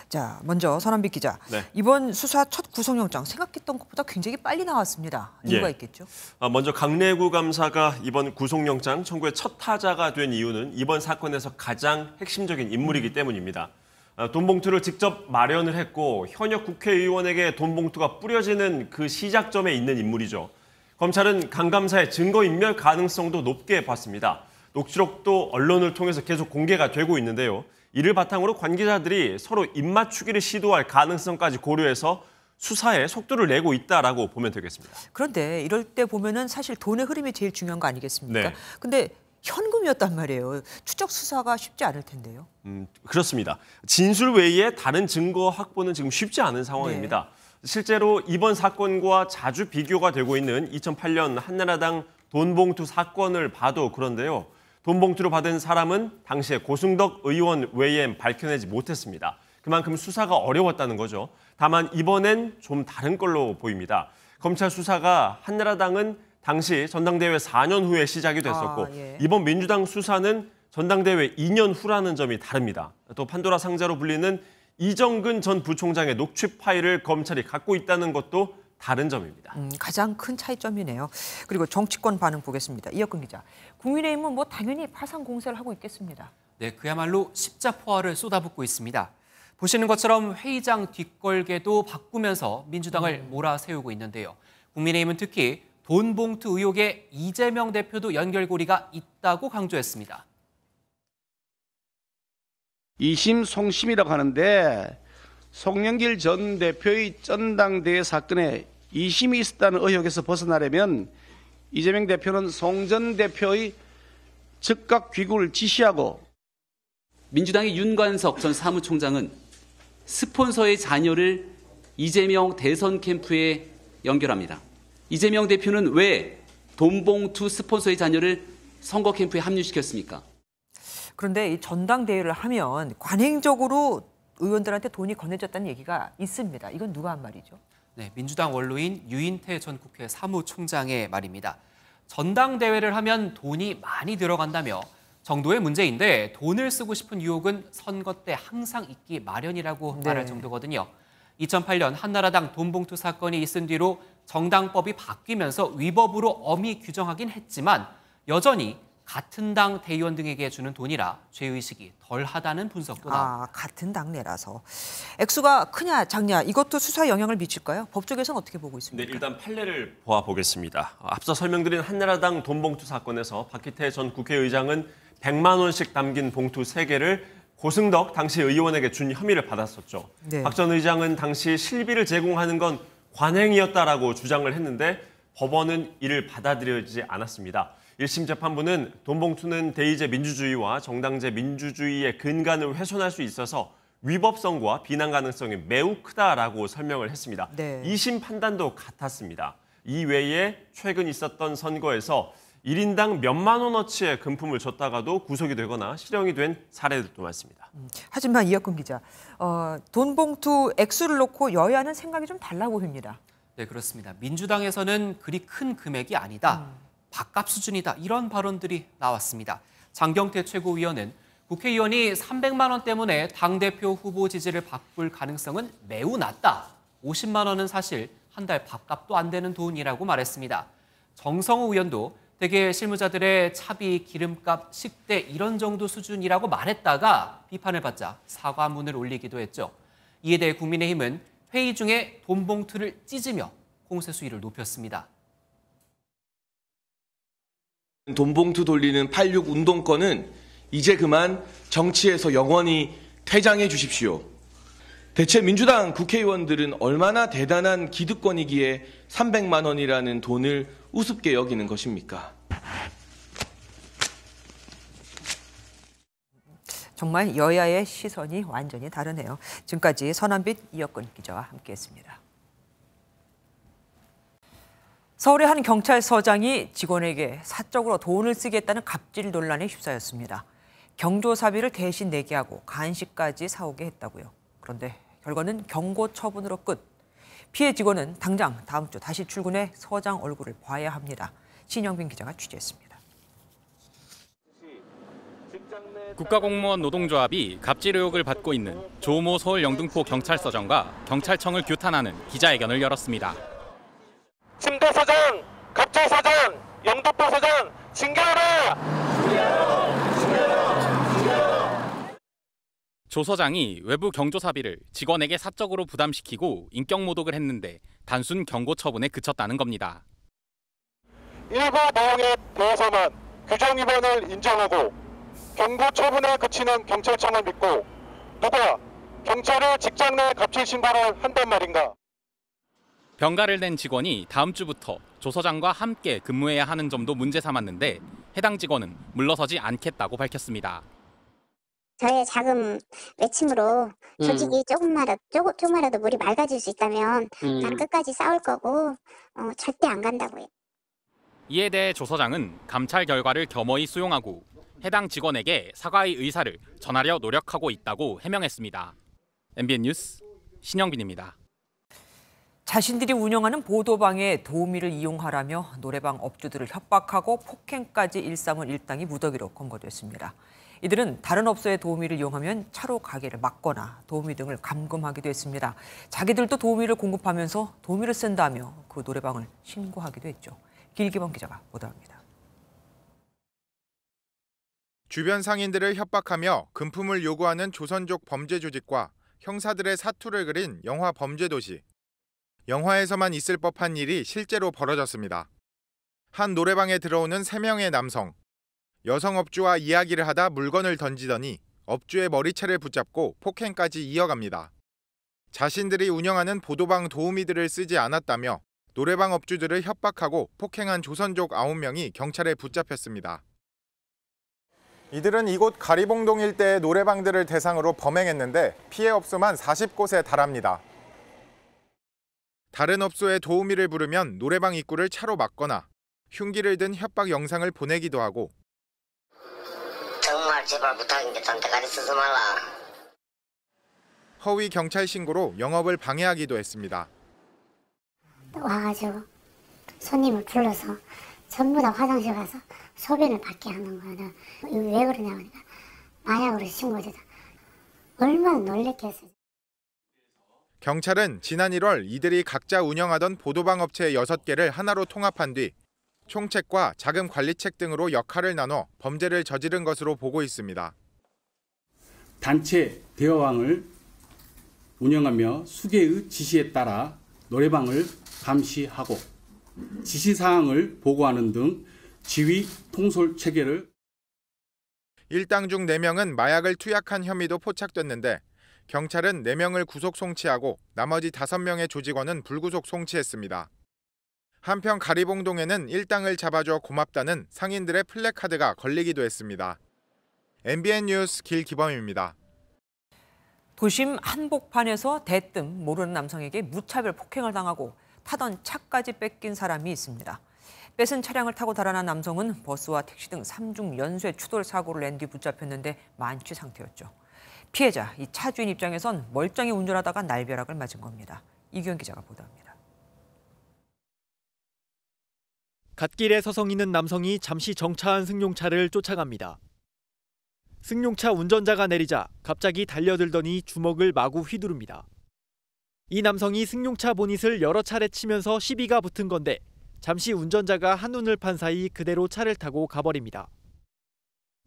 자, 먼저 선한빛 기자. 네. 이번 수사 첫 구속영장 생각했던 것보다 굉장히 빨리 나왔습니다. 이유가 예. 있겠죠? 아, 먼저 강내구 감사가 이번 구속영장 청구의 첫 타자가 된 이유는 이번 사건에서 가장 핵심적인 인물이기 때문입니다. 어, 돈 봉투를 직접 마련을 했고 현역 국회의원에게 돈 봉투가 뿌려지는 그 시작점에 있는 인물이죠. 검찰은 강 감사의 증거 인멸 가능성도 높게 봤습니다. 녹취록도 언론을 통해서 계속 공개가 되고 있는데요. 이를 바탕으로 관계자들이 서로 입맞추기를 시도할 가능성까지 고려해서 수사에 속도를 내고 있다라고 보면 되겠습니다. 그런데 이럴 때 보면은 사실 돈의 흐름이 제일 중요한 거 아니겠습니까? 네. 근데 현금이었단 말이에요. 추적 수사가 쉽지 않을 텐데요. 음, 그렇습니다. 진술 외에 다른 증거 확보는 지금 쉽지 않은 상황입니다. 네. 실제로 이번 사건과 자주 비교가 되고 있는 2008년 한나라당 돈봉투 사건을 봐도 그런데요. 돈봉투로 받은 사람은 당시에 고승덕 의원 외엔 밝혀내지 못했습니다. 그만큼 수사가 어려웠다는 거죠. 다만 이번엔 좀 다른 걸로 보입니다. 검찰 수사가 한나라당은 당시 전당대회 4년 후에 시작이 아, 됐었고 아, 예. 이번 민주당 수사는 전당대회 2년 후라는 점이 다릅니다. 또 판도라 상자로 불리는 이정근 전 부총장의 녹취 파일을 검찰이 갖고 있다는 것도 다른 점입니다. 음, 가장 큰 차이점이네요. 그리고 정치권 반응 보겠습니다. 이혁근 기자. 국민의힘은 뭐 당연히 파상 공세를 하고 있겠습니다. 네, 그야말로 십자포화를 쏟아붓고 있습니다. 보시는 것처럼 회의장 뒷걸개도 바꾸면서 민주당을 음. 몰아세우고 있는데요. 국민의힘은 특히 돈 봉투 의혹에 이재명 대표도 연결고리가 있다고 강조했습니다. 2심 송심이라고 하는데 송영길 전 대표의 전당대회 사건에 2심이 있었다는 의혹에서 벗어나려면 이재명 대표는 송 전 대표의 즉각 귀국을 지시하고 민주당의 윤관석 전 사무총장은 스폰서의 자녀를 이재명 대선 캠프에 연결합니다. 이재명 대표는 왜 돈봉투 스폰서의 자녀를 선거 캠프에 합류시켰습니까? 그런데 이 전당대회를 하면 관행적으로 의원들한테 돈이 건네졌다는 얘기가 있습니다. 이건 누가 한 말이죠? 네, 민주당 원로인 유인태 전 국회 사무총장의 말입니다. 전당대회를 하면 돈이 많이 들어간다며 정도의 문제인데 돈을 쓰고 싶은 유혹은 선거 때 항상 있기 마련이라고 네. 말할 정도거든요. 2008년 한나라당 돈봉투 사건이 있은 뒤로 정당법이 바뀌면서 위법으로 엄히 규정하긴 했지만 여전히 같은 당 대의원 등에게 주는 돈이라 죄의식이 덜하다는 분석도 나옵다 아, 같은 당내라서. 액수가 크냐 작냐 이것도 수사에 영향을 미칠까요? 법조에서는 어떻게 보고 있습니까? 네, 일단 판례를 보아보겠습니다. 앞서 설명드린 한나라당 돈봉투 사건에서 박희태 전 국회의장은 100만 원씩 담긴 봉투 3개를 고승덕 당시 의원에게 준 혐의를 받았었죠. 네. 박전 의장은 당시 실비를 제공하는 건 관행이었다라고 주장을 했는데 법원은 이를 받아들여지지 않았습니다. 1심 재판부는 돈 봉투는 대의제 민주주의와 정당제 민주주의의 근간을 훼손할 수 있어서 위법성과 비난 가능성이 매우 크다라고 설명을 했습니다. 네. 2심 판단도 같았습니다. 이외에 최근 있었던 선거에서 1인당 몇만 원어치의 금품을 줬다가도 구속이 되거나 실형이 된 사례들도 많습니다. 음, 하지만 이혁근 기자, 어, 돈 봉투 액수를 놓고 여야는 생각이 좀 달라 보입니다. 네, 그렇습니다. 민주당에서는 그리 큰 금액이 아니다. 음. 밥값 수준이다. 이런 발언들이 나왔습니다. 장경태 최고위원은 국회의원이 300만 원 때문에 당대표 후보 지지를 바꿀 가능성은 매우 낮다. 50만 원은 사실 한 달 밥값도 안 되는 돈이라고 말했습니다. 정성호 의원도 대개 실무자들의 차비, 기름값, 식대 이런 정도 수준이라고 말했다가 비판을 받자 사과문을 올리기도 했죠. 이에 대해 국민의힘은 회의 중에 돈 봉투를 찢으며 공세 수위를 높였습니다. 돈 봉투 돌리는 86 운동권은 이제 그만 정치에서 영원히 퇴장해 주십시오. 대체 민주당 국회의원들은 얼마나 대단한 기득권이기에 300만 원이라는 돈을 우습게 여기는 것입니까? 정말 여야의 시선이 완전히 다르네요. 지금까지 선한빛 이어근 기자와 함께했습니다. 서울의 한 경찰서장이 직원에게 사적으로 돈을 쓰겠다는 갑질 논란에 휩싸였습니다. 경조사비를 대신 내게 하고 간식까지 사오게 했다고요. 그런데 결과는 경고 처분으로 끝. 피해 직원은 당장 다음 주 다시 출근해 서장 얼굴을 봐야 합니다. 신영빈 기자가 취재했습니다. 국가공무원 노동조합이 갑질 의혹을 받고 있는 조모 서울 영등포 경찰서장과 경찰청을 규탄하는 기자회견을 열었습니다. 침도 서장, 갑질 서장, 영등포 서장 징계하라! 조 서장이 외부 경조사비를 직원에게 사적으로 부담시키고 인격 모독을 했는데 단순 경고 처분에 그쳤다는 겁니다. 일부 모에 대해서만 규정 위반을 인정하고 경고 처분에 그치는 경찰청을 믿고 누가 경찰에 직장 내 갑질 신고를 한단 말인가. 병가를 낸 직원이 다음 주부터 조 서장과 함께 근무해야 하는 점도 문제 삼았는데 해당 직원은 물러서지 않겠다고 밝혔습니다. 저의 작은 외침으로 조직이 조금만라도 조 조금만라도 물이 맑아질 수 있다면 난 음. 끝까지 싸울 거고 어, 절대 안 간다고요. 이에 대해 조 서장은 감찰 결과를 겸허히 수용하고 해당 직원에게 사과의 의사를 전하려 노력하고 있다고 해명했습니다. MBN 뉴스 신영빈입니다. 자신들이 운영하는 보도방에 도우미를 이용하라며 노래방 업주들을 협박하고 폭행까지 일삼은 일당이 무더기로 검거됐습니다. 이들은 다른 업소의 도우미를 이용하면 차로 가게를 막거나 도우미 등을 감금하기도 했습니다. 자기들도 도우미를 공급하면서 도우미를 쓴다며 그 노래방을 신고하기도 했죠. 길기범 기자가 보도합니다. 주변 상인들을 협박하며 금품을 요구하는 조선족 범죄 조직과 형사들의 사투를 그린 영화 범죄도시. 영화에서만 있을 법한 일이 실제로 벌어졌습니다. 한 노래방에 들어오는 3명의 남성. 여성 업주와 이야기를 하다 물건을 던지더니 업주의 머리채를 붙잡고 폭행까지 이어갑니다. 자신들이 운영하는 보도방 도우미들을 쓰지 않았다며 노래방 업주들을 협박하고 폭행한 조선족 9명이 경찰에 붙잡혔습니다. 이들은 이곳 가리봉동 일대의 노래방들을 대상으로 범행했는데 피해 업소만 40곳에 달합니다. 다른 업소에 도우미를 부르면 노래방 입구를 차로 막거나 흉기를 든 협박 영상을 보내기도 하고 아, 허위 경찰 신고로 영업을 방해하기도 했습니다. 와가지고 손님을 불러서 전부 다 화장실 가서 소변을 받게 하는 거야. 이왜 그러냐고 마약으로 신고되다. 얼마나 놀랬겠어 경찰은 지난 1월 이들이 각자 운영하던 보도방 업체 6개를 하나로 통합한 뒤 총책과 자금 관리책 등으로 역할을 나눠 범죄를 저지른 것으로 보고 있습니다. 단체 대화왕을 운영하며 수개의 지시에 따라 노래방을 감시하고 지시사항을 보고하는 등 지휘 통솔 체계를 일당 중 4명은 마약을 투약한 혐의도 포착됐는데 경찰은 4명을 구속 송치하고 나머지 5명의 조직원은 불구속 송치했습니다. 한편 가리봉동에는 일당을 잡아줘 고맙다는 상인들의 플래카드가 걸리기도 했습니다. MBN 뉴스 길기범입니다. 도심 한복판에서 대뜸 모르는 남성에게 무차별 폭행을 당하고 타던 차까지 뺏긴 사람이 있습니다. 뺏은 차량을 타고 달아난 남성은 버스와 택시 등 3중 연쇄 추돌 사고를 낸 뒤 붙잡혔는데 만취 상태였죠. 피해자, 이 차주인 입장에선 멀쩡히 운전하다가 날벼락을 맞은 겁니다. 이규현 기자가 보도합니다. 갓길에 서성이는 남성이 잠시 정차한 승용차를 쫓아갑니다. 승용차 운전자가 내리자 갑자기 달려들더니 주먹을 마구 휘두릅니다. 이 남성이 승용차 보닛을 여러 차례 치면서 시비가 붙은 건데 잠시 운전자가 한눈을 판 사이 그대로 차를 타고 가버립니다.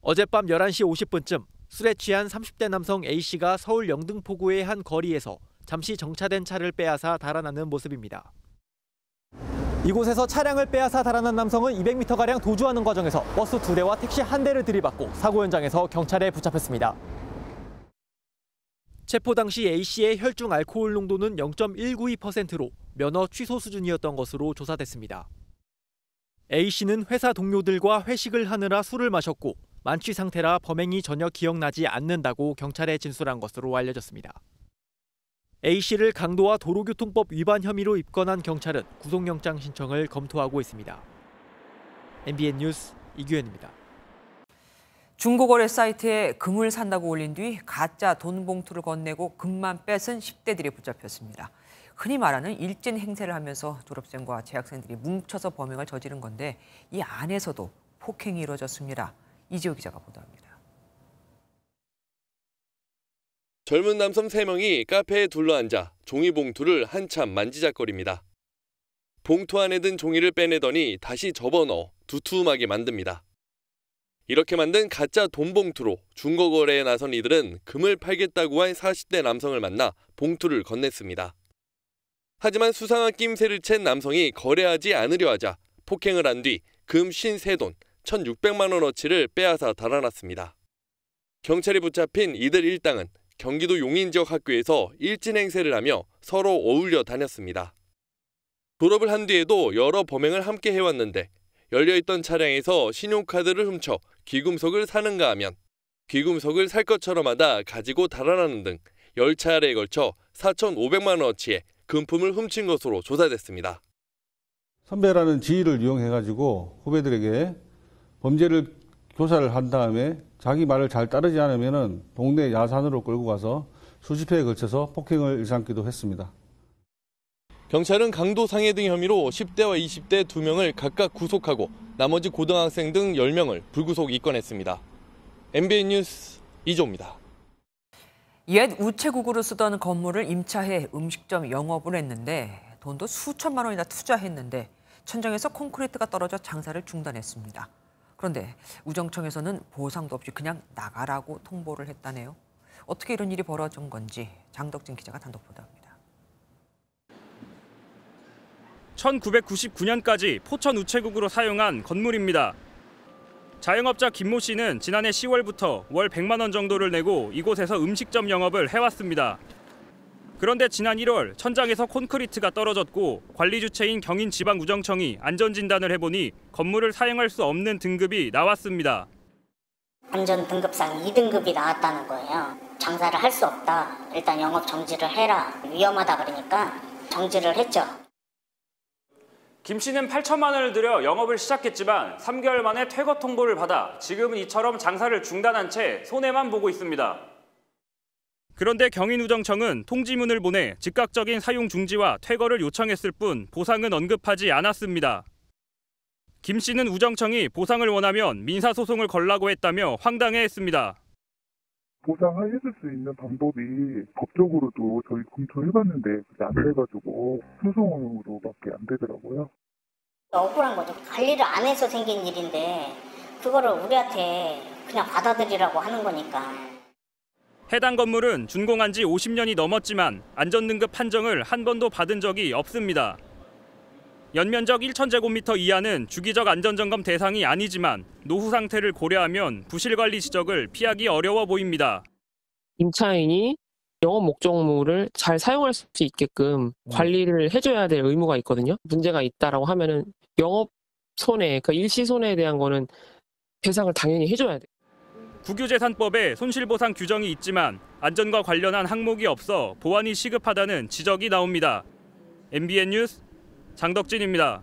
어젯밤 11시 50분쯤 술에 취한 30대 남성 A씨가 서울 영등포구의 한 거리에서 잠시 정차된 차를 빼앗아 달아나는 모습입니다. 이곳에서 차량을 빼앗아 달아난 남성은 200m가량 도주하는 과정에서 버스 두대와 택시 한대를 들이받고 사고 현장에서 경찰에 붙잡혔습니다. 체포 당시 A씨의 혈중 알코올 농도는 0.192%로 면허 취소 수준이었던 것으로 조사됐습니다. A씨는 회사 동료들과 회식을 하느라 술을 마셨고 만취 상태라 범행이 전혀 기억나지 않는다고 경찰에 진술한 것으로 알려졌습니다. A씨를 강도와 도로교통법 위반 혐의로 입건한 경찰은 구속영장 신청을 검토하고 있습니다. MBN 뉴스 이규현입니다. 중고거래 사이트에 금을 산다고 올린 뒤 가짜 돈 봉투를 건네고 금만 뺏은 10대들이 붙잡혔습니다. 흔히 말하는 일진 행세를 하면서 졸업생과 재학생들이 뭉쳐서 범행을 저지른 건데 이 안에서도 폭행이 이루어졌습니다. 이지호 기자가 보도합니다. 젊은 남성 3명이 카페에 둘러앉아 종이 봉투를 한참 만지작거립니다. 봉투 안에 든 종이를 빼내더니 다시 접어넣어 두툼하게 만듭니다. 이렇게 만든 가짜 돈 봉투로 중고 거래에 나선 이들은 금을 팔겠다고 한 40대 남성을 만나 봉투를 건넸습니다. 하지만 수상한 낌새를 챈 남성이 거래하지 않으려 하자 폭행을 한 뒤금신세돈 1,600만 원어치를 빼앗아 달아났습니다. 경찰이 붙잡힌 이들 일당은 경기도 용인 지역 학교에서 일진 행세를 하며 서로 어울려 다녔습니다. 졸업을 한 뒤에도 여러 범행을 함께 해왔는데 열려있던 차량에서 신용카드를 훔쳐 귀금속을 사는가 하면 귀금속을 살 것처럼 하다 가지고 달아나는 등 10차례에 걸쳐 4,500만 원어치의 금품을 훔친 것으로 조사됐습니다. 선배라는 지위를 이용해가지고 후배들에게 범죄를 교사를 한 다음에 자기 말을 잘 따르지 않으면 동네 야산으로 끌고 가서 수십 회에 걸쳐서 폭행을 일삼기도 했습니다. 경찰은 강도 상해 등 혐의로 10대와 20대 2명을 각각 구속하고 나머지 고등학생 등 10명을 불구속 입건했습니다. MBN 뉴스 이조입니다. 옛 우체국으로 쓰던 건물을 임차해 음식점 영업을 했는데 돈도 수천만 원이나 투자했는데 천정에서 콘크리트가 떨어져 장사를 중단했습니다. 그런데 우정청에서는 보상도 없이 그냥 나가라고 통보를 했다네요. 어떻게 이런 일이 벌어진 건지 장덕진 기자가 단독 보도합니다. 1999년까지 포천 우체국으로 사용한 건물입니다. 자영업자 김 모 씨는 지난해 10월부터 월 100만 원 정도를 내고 이곳에서 음식점 영업을 해왔습니다. 그런데 지난 1월 천장에서 콘크리트가 떨어졌고 관리 주체인 경인지방우정청이 안전진단을 해보니 건물을 사용할 수 없는 등급이 나왔습니다. 안전 등급상 2등급이 나왔다는 거예요. 장사를 할 수 없다. 일단 영업 정지를 해라. 위험하다 그러니까 정지를 했죠. 김 씨는 8천만 원을 들여 영업을 시작했지만 3개월 만에 퇴거 통보를 받아 지금은 이처럼 장사를 중단한 채 손해만 보고 있습니다. 그런데 경인우정청은 통지문을 보내 즉각적인 사용 중지와 퇴거를 요청했을 뿐 보상은 언급하지 않았습니다. 김 씨는 우정청이 보상을 원하면 민사소송을 걸라고 했다며 황당해했습니다. 보상을 해줄 수 있는 방법이 법적으로도 저희 검토해봤는데 안 돼가지고 소송으로밖에 안 되더라고요. 억울한 거죠. 관리를 안 해서 생긴 일인데 그거를 우리한테 그냥 받아들이라고 하는 거니까. 해당 건물은 준공한 지 50년이 넘었지만 안전등급 판정을 한 번도 받은 적이 없습니다. 연면적 1,000제곱미터 이하는 주기적 안전점검 대상이 아니지만 노후 상태를 고려하면 부실관리 지적을 피하기 어려워 보입니다. 임차인이 영업 목적물을 잘 사용할 수 있게끔 음. 관리를 해줘야 될 의무가 있거든요. 문제가 있다라고 하면은 영업 손해, 그 일시 손해에 대한 거는 배상을 당연히 해줘야 돼. 요 국유재산법에 손실보상 규정이 있지만 안전과 관련한 항목이 없어 보완이 시급하다는 지적이 나옵니다. MBN 뉴스 장덕진입니다.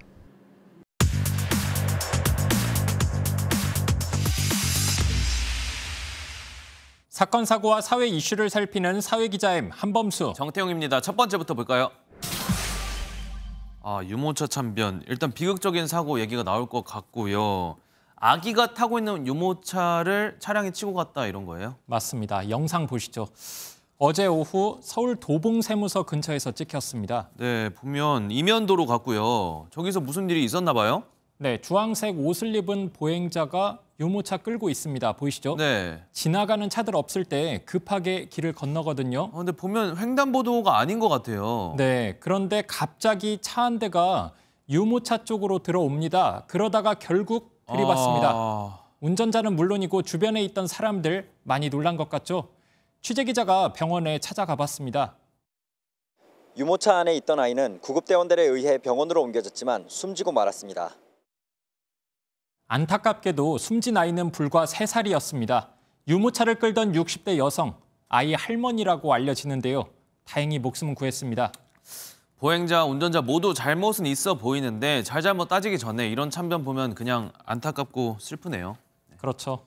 사건 사고와 사회 이슈를 살피는 사회 기자임 한범수 정태용입니다. 첫 번째부터 볼까요? 아 유모차 참변 일단 비극적인 사고 얘기가 나올 것 같고요. 아기가 타고 있는 유모차를 차량에 치고 갔다 이런 거예요? 맞습니다. 영상 보시죠. 어제 오후 서울 도봉세무서 근처에서 찍혔습니다. 네, 보면 이면도로 같고요. 저기서 무슨 일이 있었나 봐요? 네, 주황색 옷을 입은 보행자가 유모차 끌고 있습니다. 보이시죠? 네. 지나가는 차들 없을 때 급하게 길을 건너거든요. 아, 근데 보면 횡단보도가 아닌 것 같아요. 네, 그런데 갑자기 차 한 대가 유모차 쪽으로 들어옵니다. 그러다가 결국 들이받습니다. 아... 운전자는 물론이고 주변에 있던 사람들 많이 놀란 것 같죠? 취재 기자가 병원에 찾아가 봤습니다. 유모차 안에 있던 아이는 구급대원들에 의해 병원으로 옮겨졌지만 숨지고 말았습니다. 안타깝게도 숨진 아이는 불과 3살이었습니다. 유모차를 끌던 60대 여성, 아이 할머니라고 알려지는데요. 다행히 목숨은 구했습니다. 보행자, 운전자 모두 잘못은 있어 보이는데 잘잘못 따지기 전에 이런 참변 보면 그냥 안타깝고 슬프네요. 네. 그렇죠.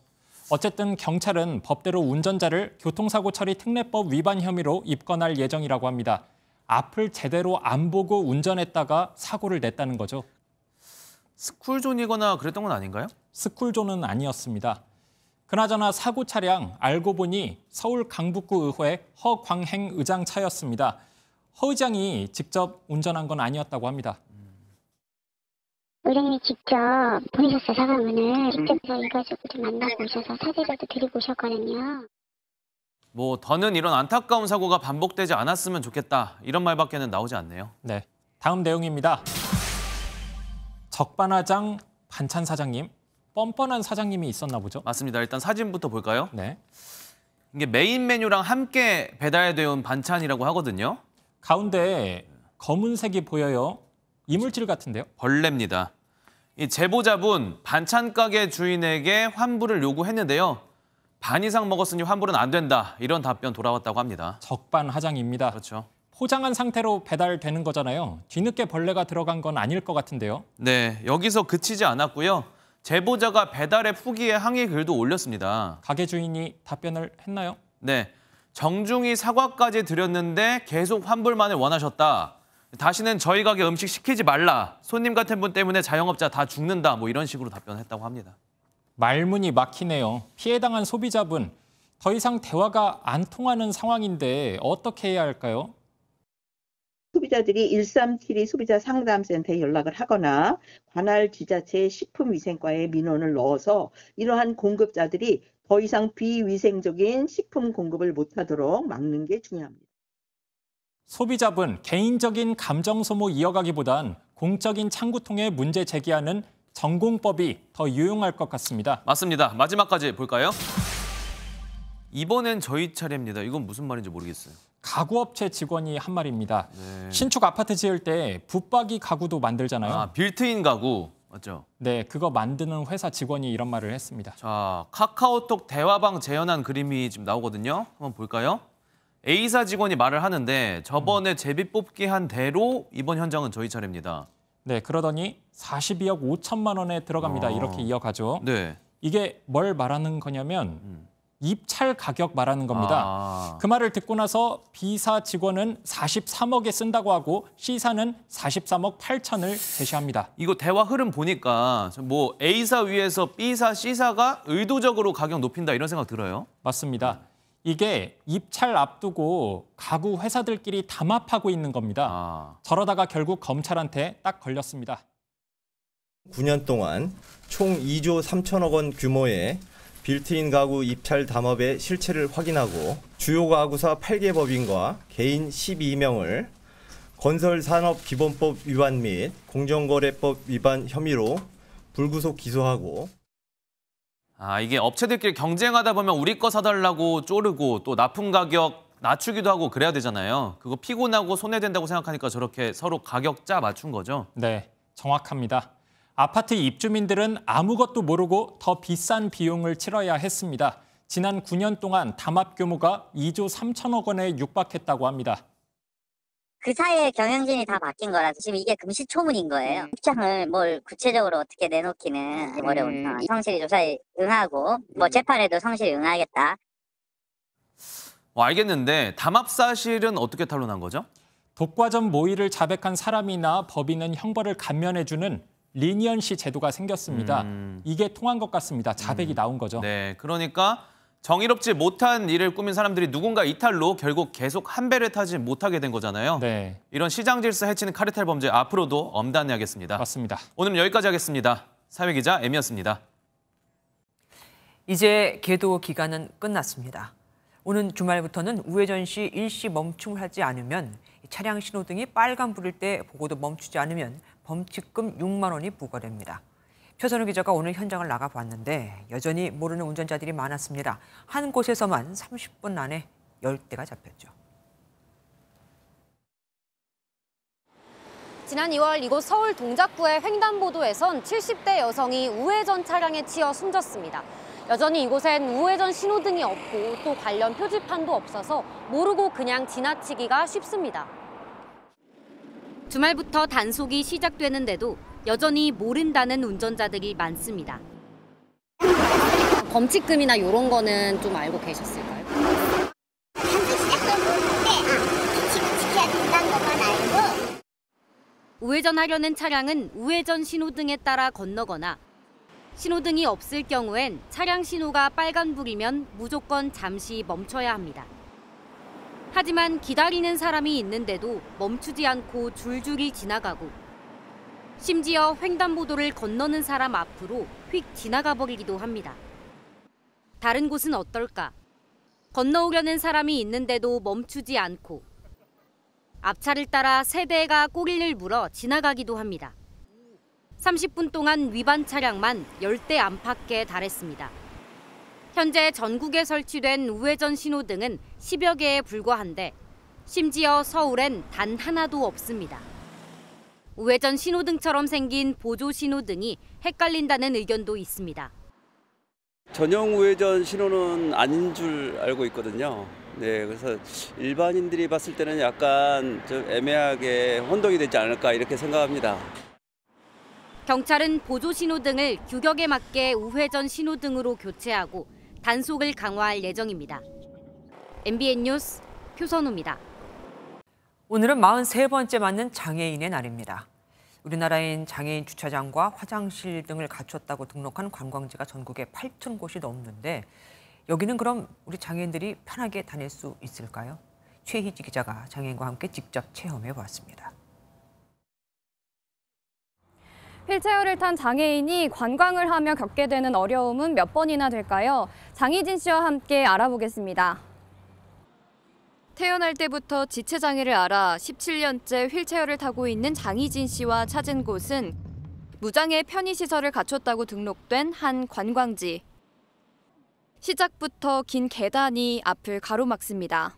어쨌든 경찰은 법대로 운전자를 교통사고 처리 특례법 위반 혐의로 입건할 예정이라고 합니다. 앞을 제대로 안 보고 운전했다가 사고를 냈다는 거죠. 스쿨존이거나 그랬던 건 아닌가요? 스쿨존은 아니었습니다. 그나저나 사고 차량 알고 보니 서울 강북구 의회 허광행 의장 차였습니다. 허 의장이 직접 운전한 건 아니었다고 합니다. 의장님이 직접 보내셨어요, 사과문을. 직접 저희가족들 만나고 셔서 사죄라도 드리고 오셨거든요. 뭐 더는 이런 안타까운 사고가 반복되지 않았으면 좋겠다. 이런 말밖에는 나오지 않네요. 네, 다음 내용입니다. 적반하장 반찬 사장님, 뻔뻔한 사장님이 있었나 보죠? 맞습니다. 일단 사진부터 볼까요? 네. 이게 메인 메뉴랑 함께 배달되어 온 반찬이라고 하거든요. 가운데 네. 검은색이 보여요. 이물질 그렇죠. 같은데요? 벌레입니다. 이 제보자분 반찬 가게 주인에게 환불을 요구했는데요. 반 이상 먹었으니 환불은 안 된다. 이런 답변 돌아왔다고 합니다. 적반하장입니다. 그렇죠. 포장한 상태로 배달되는 거잖아요. 뒤늦게 벌레가 들어간 건 아닐 것 같은데요. 네, 여기서 그치지 않았고요. 제보자가 배달의 후기에 항의 글도 올렸습니다. 가게 주인이 답변을 했나요? 네, 정중히 사과까지 드렸는데 계속 환불만을 원하셨다. 다시는 저희 가게 음식 시키지 말라. 손님 같은 분 때문에 자영업자 다 죽는다. 뭐 이런 식으로 답변했다고 합니다. 말문이 막히네요. 피해당한 소비자분 더 이상 대화가 안 통하는 상황인데 어떻게 해야 할까요? 소비자들이 1372 소비자 상담센터에 연락을 하거나 관할 지자체 식품위생과에 민원을 넣어서 이러한 공급자들이 더 이상 비위생적인 식품 공급을 못하도록 막는 게 중요합니다. 소비자분 개인적인 감정 소모 이어가기보단 공적인 창구통에 문제 제기하는 전공법이 더 유용할 것 같습니다. 맞습니다. 마지막까지 볼까요? 이번엔 저희 차례입니다. 이건 무슨 말인지 모르겠어요. 가구업체 직원이 한 말입니다. 네. 신축 아파트 지을 때 붙박이 가구도 만들잖아요. 아, 빌트인 가구. 맞죠? 네, 그거 만드는 회사 직원이 이런 말을 했습니다. 자, 카카오톡 대화방 재현한 그림이 지금 나오거든요. 한번 볼까요? A사 직원이 말을 하는데 저번에 음. 제비 뽑기 한 대로 이번 현장은 저희 차례입니다. 네, 그러더니 42억 5천만 원에 들어갑니다. 아. 이렇게 이어가죠. 네. 이게 뭘 말하는 거냐면 음. 입찰 가격 말하는 겁니다. 아. 그 말을 듣고 나서 B사 직원은 43억에 쓴다고 하고 C사는 43억 8천을 제시합니다. 이거 대화 흐름 보니까 뭐 A사 위에서 B사, C사가 의도적으로 가격 높인다 이런 생각 들어요? 맞습니다. 이게 입찰 앞두고 가구 회사들끼리 담합하고 있는 겁니다. 아. 저러다가 결국 검찰한테 딱 걸렸습니다. 9년 동안 총 2조 3천억 원 규모의 빌트인 가구 입찰 담합의 실체를 확인하고 주요 가구사 8개 법인과 개인 12명을 건설산업기본법 위반 및 공정거래법 위반 혐의로 불구속 기소하고 아 이게 업체들끼리 경쟁하다 보면 우리 거 사달라고 쪼르고 또 납품 가격 낮추기도 하고 그래야 되잖아요. 그거 피곤하고 손해된다고 생각하니까 저렇게 서로 가격 짜 맞춘 거죠? 네, 정확합니다. 아파트 입주민들은 아무것도 모르고 더 비싼 비용을 치러야 했습니다. 지난 9년 동안 담합 규모가 2조 3천억 원에 육박했다고 합니다. 그 사이에 경영진이 다 바뀐 거라서 지금 이게 금시초문인 거예요. 음. 입장을 뭘 구체적으로 어떻게 내놓기는 음. 어려운 상황. 성실히 조사에 응하고 뭐 음. 재판에도 성실히 응하겠다. 어, 알겠는데 담합 사실은 어떻게 탄로난 거죠? 독과점 모의를 자백한 사람이나 법인은 형벌을 감면해주는 리니언시 제도가 생겼습니다. 음. 이게 통한 것 같습니다. 자백이 음. 나온 거죠. 네, 그러니까 정의롭지 못한 일을 꾸민 사람들이 누군가 이탈로 결국 계속 한 배를 타지 못하게 된 거잖아요. 네. 이런 시장 질서 해치는 카르텔 범죄 앞으로도 엄단해야겠습니다. 맞습니다. 오늘은 여기까지 하겠습니다. 사회기자 M이었습니다. 이제 계도 기간은 끝났습니다. 오는 주말부터는 우회전 시 일시 멈춤하지 을 않으면 차량 신호등이 빨간불일 때 보고도 멈추지 않으면 범칙금 6만 원이 부과됩니다. 표선우 기자가 오늘 현장을 나가봤는데 여전히 모르는 운전자들이 많았습니다. 한 곳에서만 30분 안에 10대가 잡혔죠. 지난 2월 이곳 서울 동작구의 횡단보도에선 70대 여성이 우회전 차량에 치여 숨졌습니다. 여전히 이곳엔 우회전 신호등이 없고 또 관련 표지판도 없어서 모르고 그냥 지나치기가 쉽습니다. 주말부터 단속이 시작되는데도 여전히 모른다는 운전자들이 많습니다. 범칙금이나 이런 거는 좀 알고 계셨을까요? 단속 시작도 모르는데 아, 지금 지켜야 된다는 것만 알고 우회전하려는 차량은 우회전 신호등에 따라 건너거나 신호등이 없을 경우엔 차량 신호가 빨간불이면 무조건 잠시 멈춰야 합니다. 하지만 기다리는 사람이 있는데도 멈추지 않고 줄줄이 지나가고 심지어 횡단보도를 건너는 사람 앞으로 휙 지나가 버리기도 합니다. 다른 곳은 어떨까? 건너오려는 사람이 있는데도 멈추지 않고 앞차를 따라 세 대가 꼬리를 물어 지나가기도 합니다. 30분 동안 위반 차량만 10대 안팎에 달했습니다. 현재 전국에 설치된 우회전 신호등은 10여 개에 불과한데 심지어 서울엔 단 하나도 없습니다. 우회전 신호등처럼 생긴 보조 신호등이 헷갈린다는 의견도 있습니다. 전용 우회전 신호는 아닌 줄 알고 있거든요. 네, 그래서 일반인들이 봤을 때는 약간 좀 애매하게 혼동이 되지 않을까 이렇게 생각합니다. 경찰은 보조 신호등을 규격에 맞게 우회전 신호등으로 교체하고 단속을 강화할 예정입니다. MBN 뉴스 표선우입니다. 오늘은 43번째 맞는 장애인의 날입니다. 우리나라인 장애인 주차장과 화장실 등을 갖췄다고 등록한 관광지가 전국에 8천 곳이 넘는데 여기는 그럼 우리 장애인들이 편하게 다닐 수 있을까요? 최희지 기자가 장애인과 함께 직접 체험해 보았습니다. 휠체어를 탄 장애인이 관광을 하며 겪게 되는 어려움은 몇 번이나 될까요? 장희진 씨와 함께 알아보겠습니다. 태어날 때부터 지체장애를 알아 17년째 휠체어를 타고 있는 장희진 씨와 찾은 곳은 무장애 편의시설을 갖췄다고 등록된 한 관광지. 시작부터 긴 계단이 앞을 가로막습니다.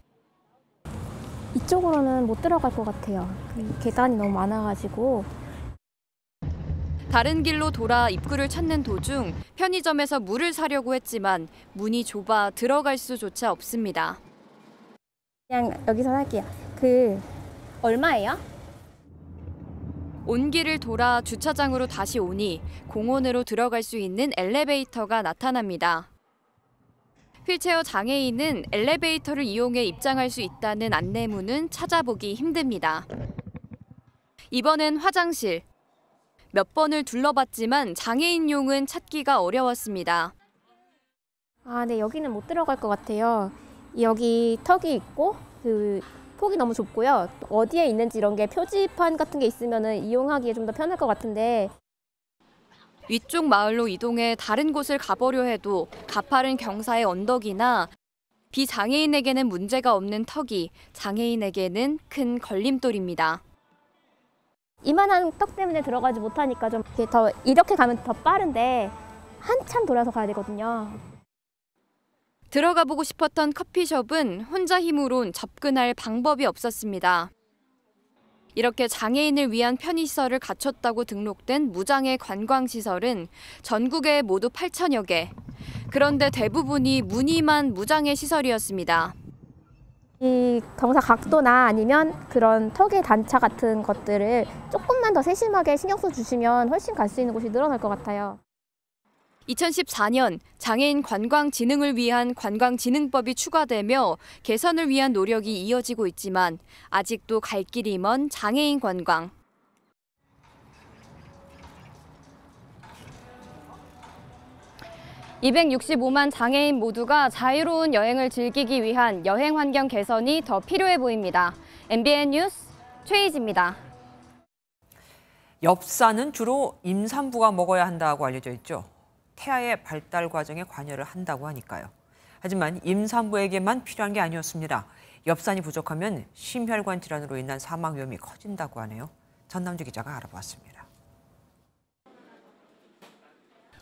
이쪽으로는 못 들어갈 것 같아요. 그 계단이 너무 많아가지고 다른 길로 돌아 입구를 찾는 도중 편의점에서 물을 사려고 했지만 문이 좁아 들어갈 수조차 없습니다. 그냥 여기서 살게요. 그 얼마예요? 온 길을 돌아 주차장으로 다시 오니 공원으로 들어갈 수 있는 엘리베이터가 나타납니다. 휠체어 장애인은 엘리베이터를 이용해 입장할 수 있다는 안내문은 찾아보기 힘듭니다. 이번엔 화장실. 몇 번을 둘러봤지만 장애인용은 찾기가 어려웠습니다. 아, 네, 여기는 못 들어갈 것 같아요. 여기 턱이 있고 그 폭이 너무 좁고요. 어디에 있는지 이런 게 표지판 같은 게 있으면 이용하기에 좀 더 편할 것 같은데. 위쪽 마을로 이동해 다른 곳을 가보려 해도 가파른 경사의 언덕이나 비장애인에게는 문제가 없는 턱이 장애인에게는 큰 걸림돌입니다. 이만한 떡 때문에 들어가지 못하니까 좀 이렇게 더 이렇게 가면 더 빠른데 한참 돌아서 가야 되거든요. 들어가 보고 싶었던 커피숍은 혼자 힘으론 접근할 방법이 없었습니다. 이렇게 장애인을 위한 편의시설을 갖췄다고 등록된 무장애 관광시설은 전국에 모두 8천여 개. 그런데 대부분이 무늬만 무장애 시설이었습니다. 이 경사 각도나 아니면 그런 턱의 단차 같은 것들을 조금만 더 세심하게 신경 써주시면 훨씬 갈 수 있는 곳이 늘어날 것 같아요. 2014년 장애인 관광진흥을 위한 관광진흥법이 추가되며 개선을 위한 노력이 이어지고 있지만 아직도 갈 길이 먼 장애인 관광. 265만 장애인 모두가 자유로운 여행을 즐기기 위한 여행 환경 개선이 더 필요해 보입니다. MBN 뉴스 최희지입니다. 엽사는 주로 임산부가 먹어야 한다고 알려져 있죠. 태아의 발달 과정에 관여를 한다고 하니까요. 하지만 임산부에게만 필요한 게 아니었습니다. 엽산이 부족하면 심혈관 질환으로 인한 사망 위험이 커진다고 하네요. 전남주 기자가 알아봤습니다.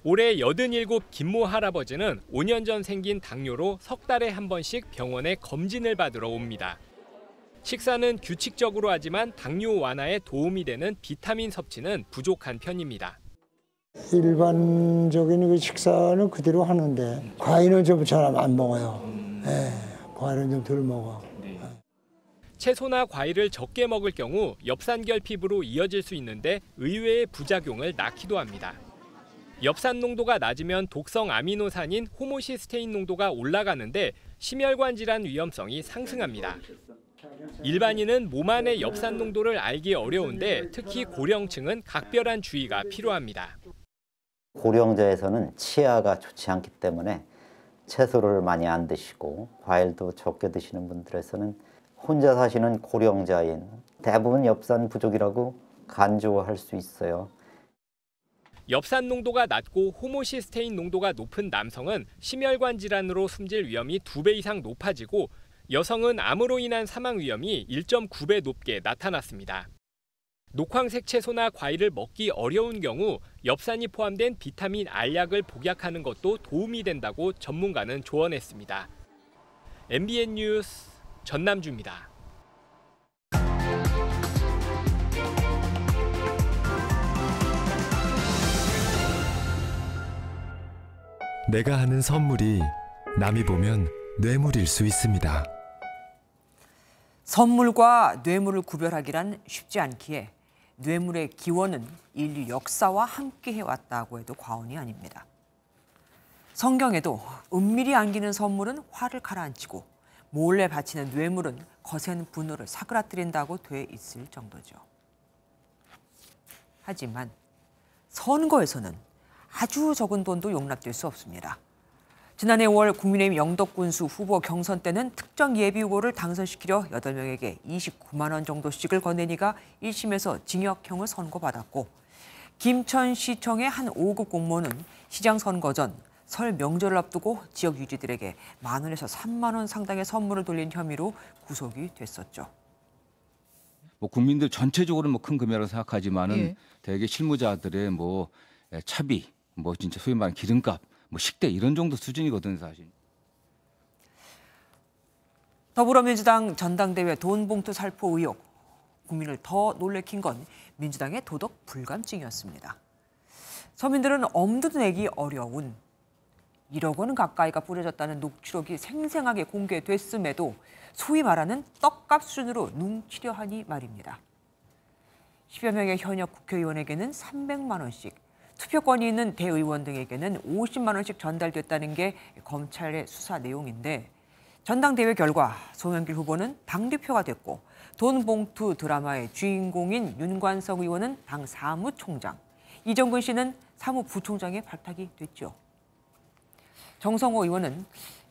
올해 87 김모 할아버지는 5년 전 생긴 당뇨로 석 달에 한 번씩 병원에 검진을 받으러 옵니다. 식사는 규칙적으로 하지만 당뇨 완화에 도움이 되는 비타민 섭취는 부족한 편입니다. 일반적인 그 식사는 그대로 하는데 과일은 좀잘안 먹어요. 예, 네, 과일은 좀덜 먹어. 채소나 과일을 적게 먹을 경우 엽산결 피부로 이어질 수 있는데 의외의 부작용을 낳기도 합니다. 엽산 농도가 낮으면 독성 아미노산인 호모시스테인 농도가 올라가는데 심혈관 질환 위험성이 상승합니다. 일반인은 몸 안의 엽산 농도를 알기 어려운데 특히 고령층은 각별한 주의가 필요합니다. 고령자에서는 치아가 좋지 않기 때문에 채소를 많이 안 드시고 과일도 적게 드시는 분들에서는 혼자 사시는 고령자인 대부분 엽산 부족이라고 간주할 수 있어요. 엽산 농도가 낮고 호모시스테인 농도가 높은 남성은 심혈관 질환으로 숨질 위험이 2배 이상 높아지고 여성은 암으로 인한 사망 위험이 1.9배 높게 나타났습니다. 녹황색 채소나 과일을 먹기 어려운 경우 엽산이 포함된 비타민 R약을 복약하는 것도 도움이 된다고 전문가는 조언했습니다. MBN 뉴스 전남주입니다. 내가 하는 선물이 남이 보면 뇌물일 수 있습니다. 선물과 뇌물을 구별하기란 쉽지 않기에 뇌물의 기원은 인류 역사와 함께 해왔다고 해도 과언이 아닙니다. 성경에도 은밀히 안기는 선물은 화를 가라앉히고 몰래 바치는 뇌물은 거센 분노를 사그라뜨린다고 돼 있을 정도죠. 하지만 선거에서는 아주 적은 돈도 용납될 수 없습니다. 지난해 5월 국민의힘 영덕군수 후보 경선 때는 특정 예비후보를 당선시키려 8명에게 29만 원 정도씩을 건네니가 1심에서 징역형을 선고받았고 김천시청의 한 5급 공무원은 시장 선거 전 설 명절을 앞두고 지역 유지들에게 만 원에서 3만 원 상당의 선물을 돌린 혐의로 구속이 됐었죠. 뭐 국민들 전체적으로 뭐큰 금액을 생각하지만은 예. 대개 실무자들의 뭐 차비 뭐 진짜 소위 말하는 기름값, 뭐 식대 이런 정도 수준이거든요, 사실. 더불어민주당 전당대회 돈봉투 살포 의혹. 국민을 더 놀래킨 건 민주당의 도덕 불감증이었습니다. 서민들은 엄두도 내기 어려운 1억 원 가까이가 뿌려졌다는 녹취록이 생생하게 공개됐음에도 소위 말하는 떡값 수준으로 눈치려 하니 말입니다. 10여 명의 현역 국회의원에게는 300만 원씩, 투표권이 있는 대의원 등에게는 50만 원씩 전달됐다는 게 검찰의 수사 내용인데 전당대회 결과 송영길 후보는 당대표가 됐고 돈 봉투 드라마의 주인공인 윤관석 의원은 당 사무총장, 이정근 씨는 사무부총장에 발탁이 됐죠. 정성호 의원은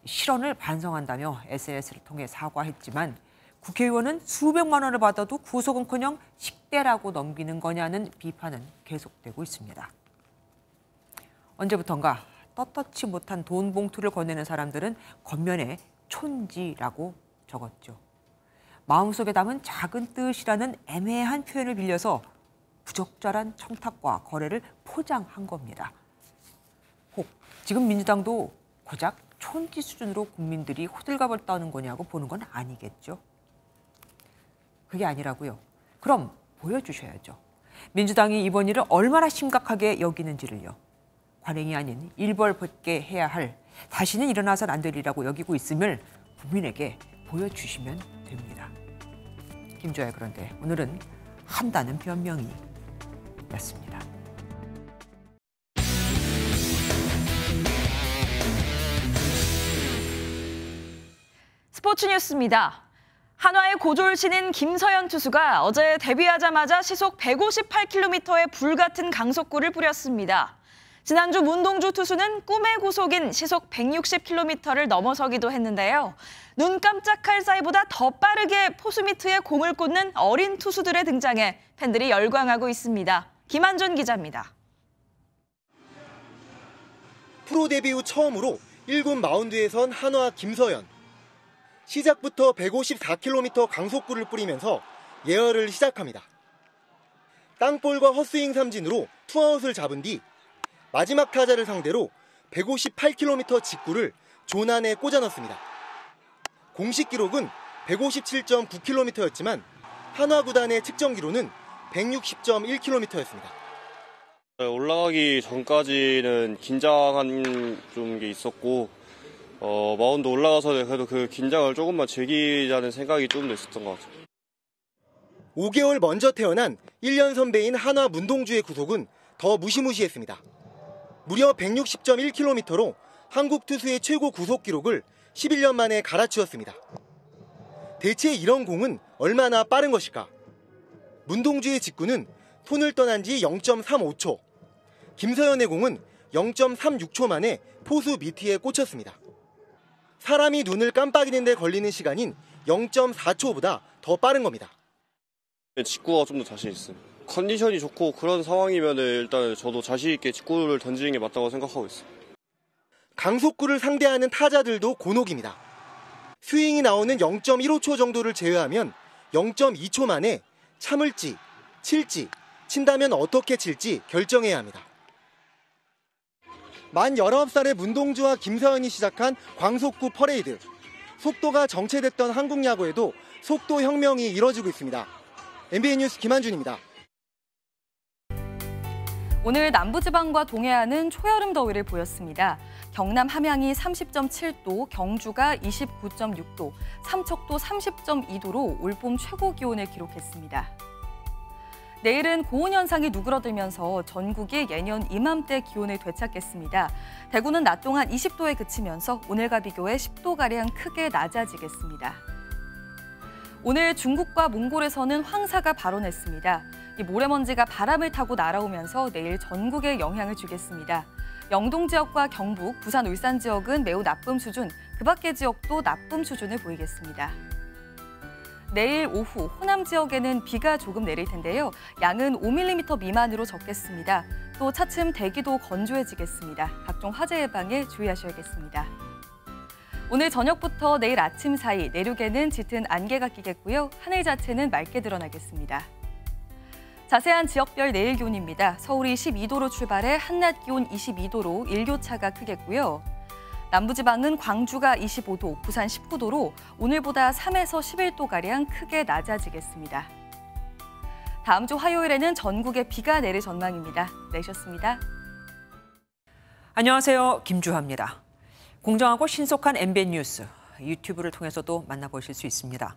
실언을 반성한다며 SNS를 통해 사과했지만 국회의원은 수백만 원을 받아도 구속은커녕 식대라고 넘기는 거냐는 비판은 계속되고 있습니다. 언제부턴가 떳떳치 못한 돈 봉투를 건네는 사람들은 겉면에 촌지라고 적었죠. 마음속에 담은 작은 뜻이라는 애매한 표현을 빌려서 부적절한 청탁과 거래를 포장한 겁니다. 혹 지금 민주당도 고작 촌지 수준으로 국민들이 호들갑을 떠는 거냐고 보는 건 아니겠죠. 그게 아니라고요. 그럼 보여주셔야죠. 민주당이 이번 일을 얼마나 심각하게 여기는지를요. 관행이 아닌 일벌벗게 해야 할 다시는 일어나선 안 되리라고 여기고 있음을 국민에게 보여주시면 됩니다. 김조야 그런데 오늘은 한다는 변명이었습니다. 스포츠 뉴스입니다. 한화의 고졸신인 김서현 투수가 어제 데뷔하자마자 시속 158km의 불같은 강속구를 뿌렸습니다. 지난주 문동주 투수는 꿈의 고속인 시속 160km를 넘어서기도 했는데요. 눈 깜짝할 사이보다 더 빠르게 포수 미트에 공을 꽂는 어린 투수들의 등장에 팬들이 열광하고 있습니다. 김한준 기자입니다. 프로 데뷔 후 처음으로 1군 마운드에선 한화 김서연. 시작부터 154km 강속구를 뿌리면서 예열을 시작합니다. 땅볼과 헛스윙 삼진으로 투아웃을 잡은 뒤 마지막 타자를 상대로 158km 직구를 조난에 꽂아넣습니다. 공식 기록은 157.9km였지만 한화 구단의 측정 기로는 160.1km였습니다. 올라가기 전까지는 긴장한 좀 게 있었고 어, 마운드 올라가서 그래도 그 긴장을 조금만 즐기자는 생각이 좀더 있었던 것 같아요. 5개월 먼저 태어난 1년 선배인 한화 문동주의 구속은 더 무시무시했습니다. 무려 160.1km로 한국 투수의 최고 구속 기록을 11년 만에 갈아치웠습니다. 대체 이런 공은 얼마나 빠른 것일까? 문동주의 직구는 손을 떠난 지 0.35초, 김서연의 공은 0.36초 만에 포수 밑에 꽂혔습니다. 사람이 눈을 깜빡이는데 걸리는 시간인 0.4초보다 더 빠른 겁니다. 네, 직구가 좀 더 자신 있습니다. 컨디션이 좋고 그런 상황이면 일단 저도 자신 있게 직구를 던지는 게 맞다고 생각하고 있어요. 강속구를 상대하는 타자들도 곤혹입니다. 스윙이 나오는 0.15초 정도를 제외하면 0.2초 만에 참을지 칠지 친다면 어떻게 칠지 결정해야 합니다. 만 19살의 문동주와 김서현이 시작한 광속구 퍼레이드. 속도가 정체됐던 한국 야구에도 속도 혁명이 이뤄지고 있습니다. MBN 뉴스 김한준입니다. 오늘 남부지방과 동해안은 초여름 더위를 보였습니다. 경남 함양이 30.7도, 경주가 29.6도, 삼척도 30.2도로 올봄 최고 기온을 기록했습니다. 내일은 고온 현상이 누그러들면서 전국이 예년 이맘때 기온을 되찾겠습니다. 대구는 낮 동안 20도에 그치면서 오늘과 비교해 10도가량 크게 낮아지겠습니다. 오늘 중국과 몽골에서는 황사가 발원했습니다. 이 모래먼지가 바람을 타고 날아오면서 내일 전국에 영향을 주겠습니다. 영동 지역과 경북, 부산, 울산 지역은 매우 나쁨 수준, 그 밖의 지역도 나쁨 수준을 보이겠습니다. 내일 오후 호남 지역에는 비가 조금 내릴 텐데요. 양은 5mm 미만으로 적겠습니다. 또 차츰 대기도 건조해지겠습니다. 각종 화재 예방에 주의하셔야겠습니다. 오늘 저녁부터 내일 아침 사이 내륙에는 짙은 안개가 끼겠고요. 하늘 자체는 맑게 드러나겠습니다. 자세한 지역별 내일 기온입니다. 서울이 12도로 출발해 한낮 기온 22도로 일교차가 크겠고요. 남부지방은 광주가 25도, 부산 19도로 오늘보다 3에서 11도가량 크게 낮아지겠습니다. 다음 주 화요일에는 전국에 비가 내릴 전망입니다. 내셨습니다. 안녕하세요. 김주화입니다. 공정하고 신속한 MBN 뉴스, 유튜브를 통해서도 만나보실 수 있습니다.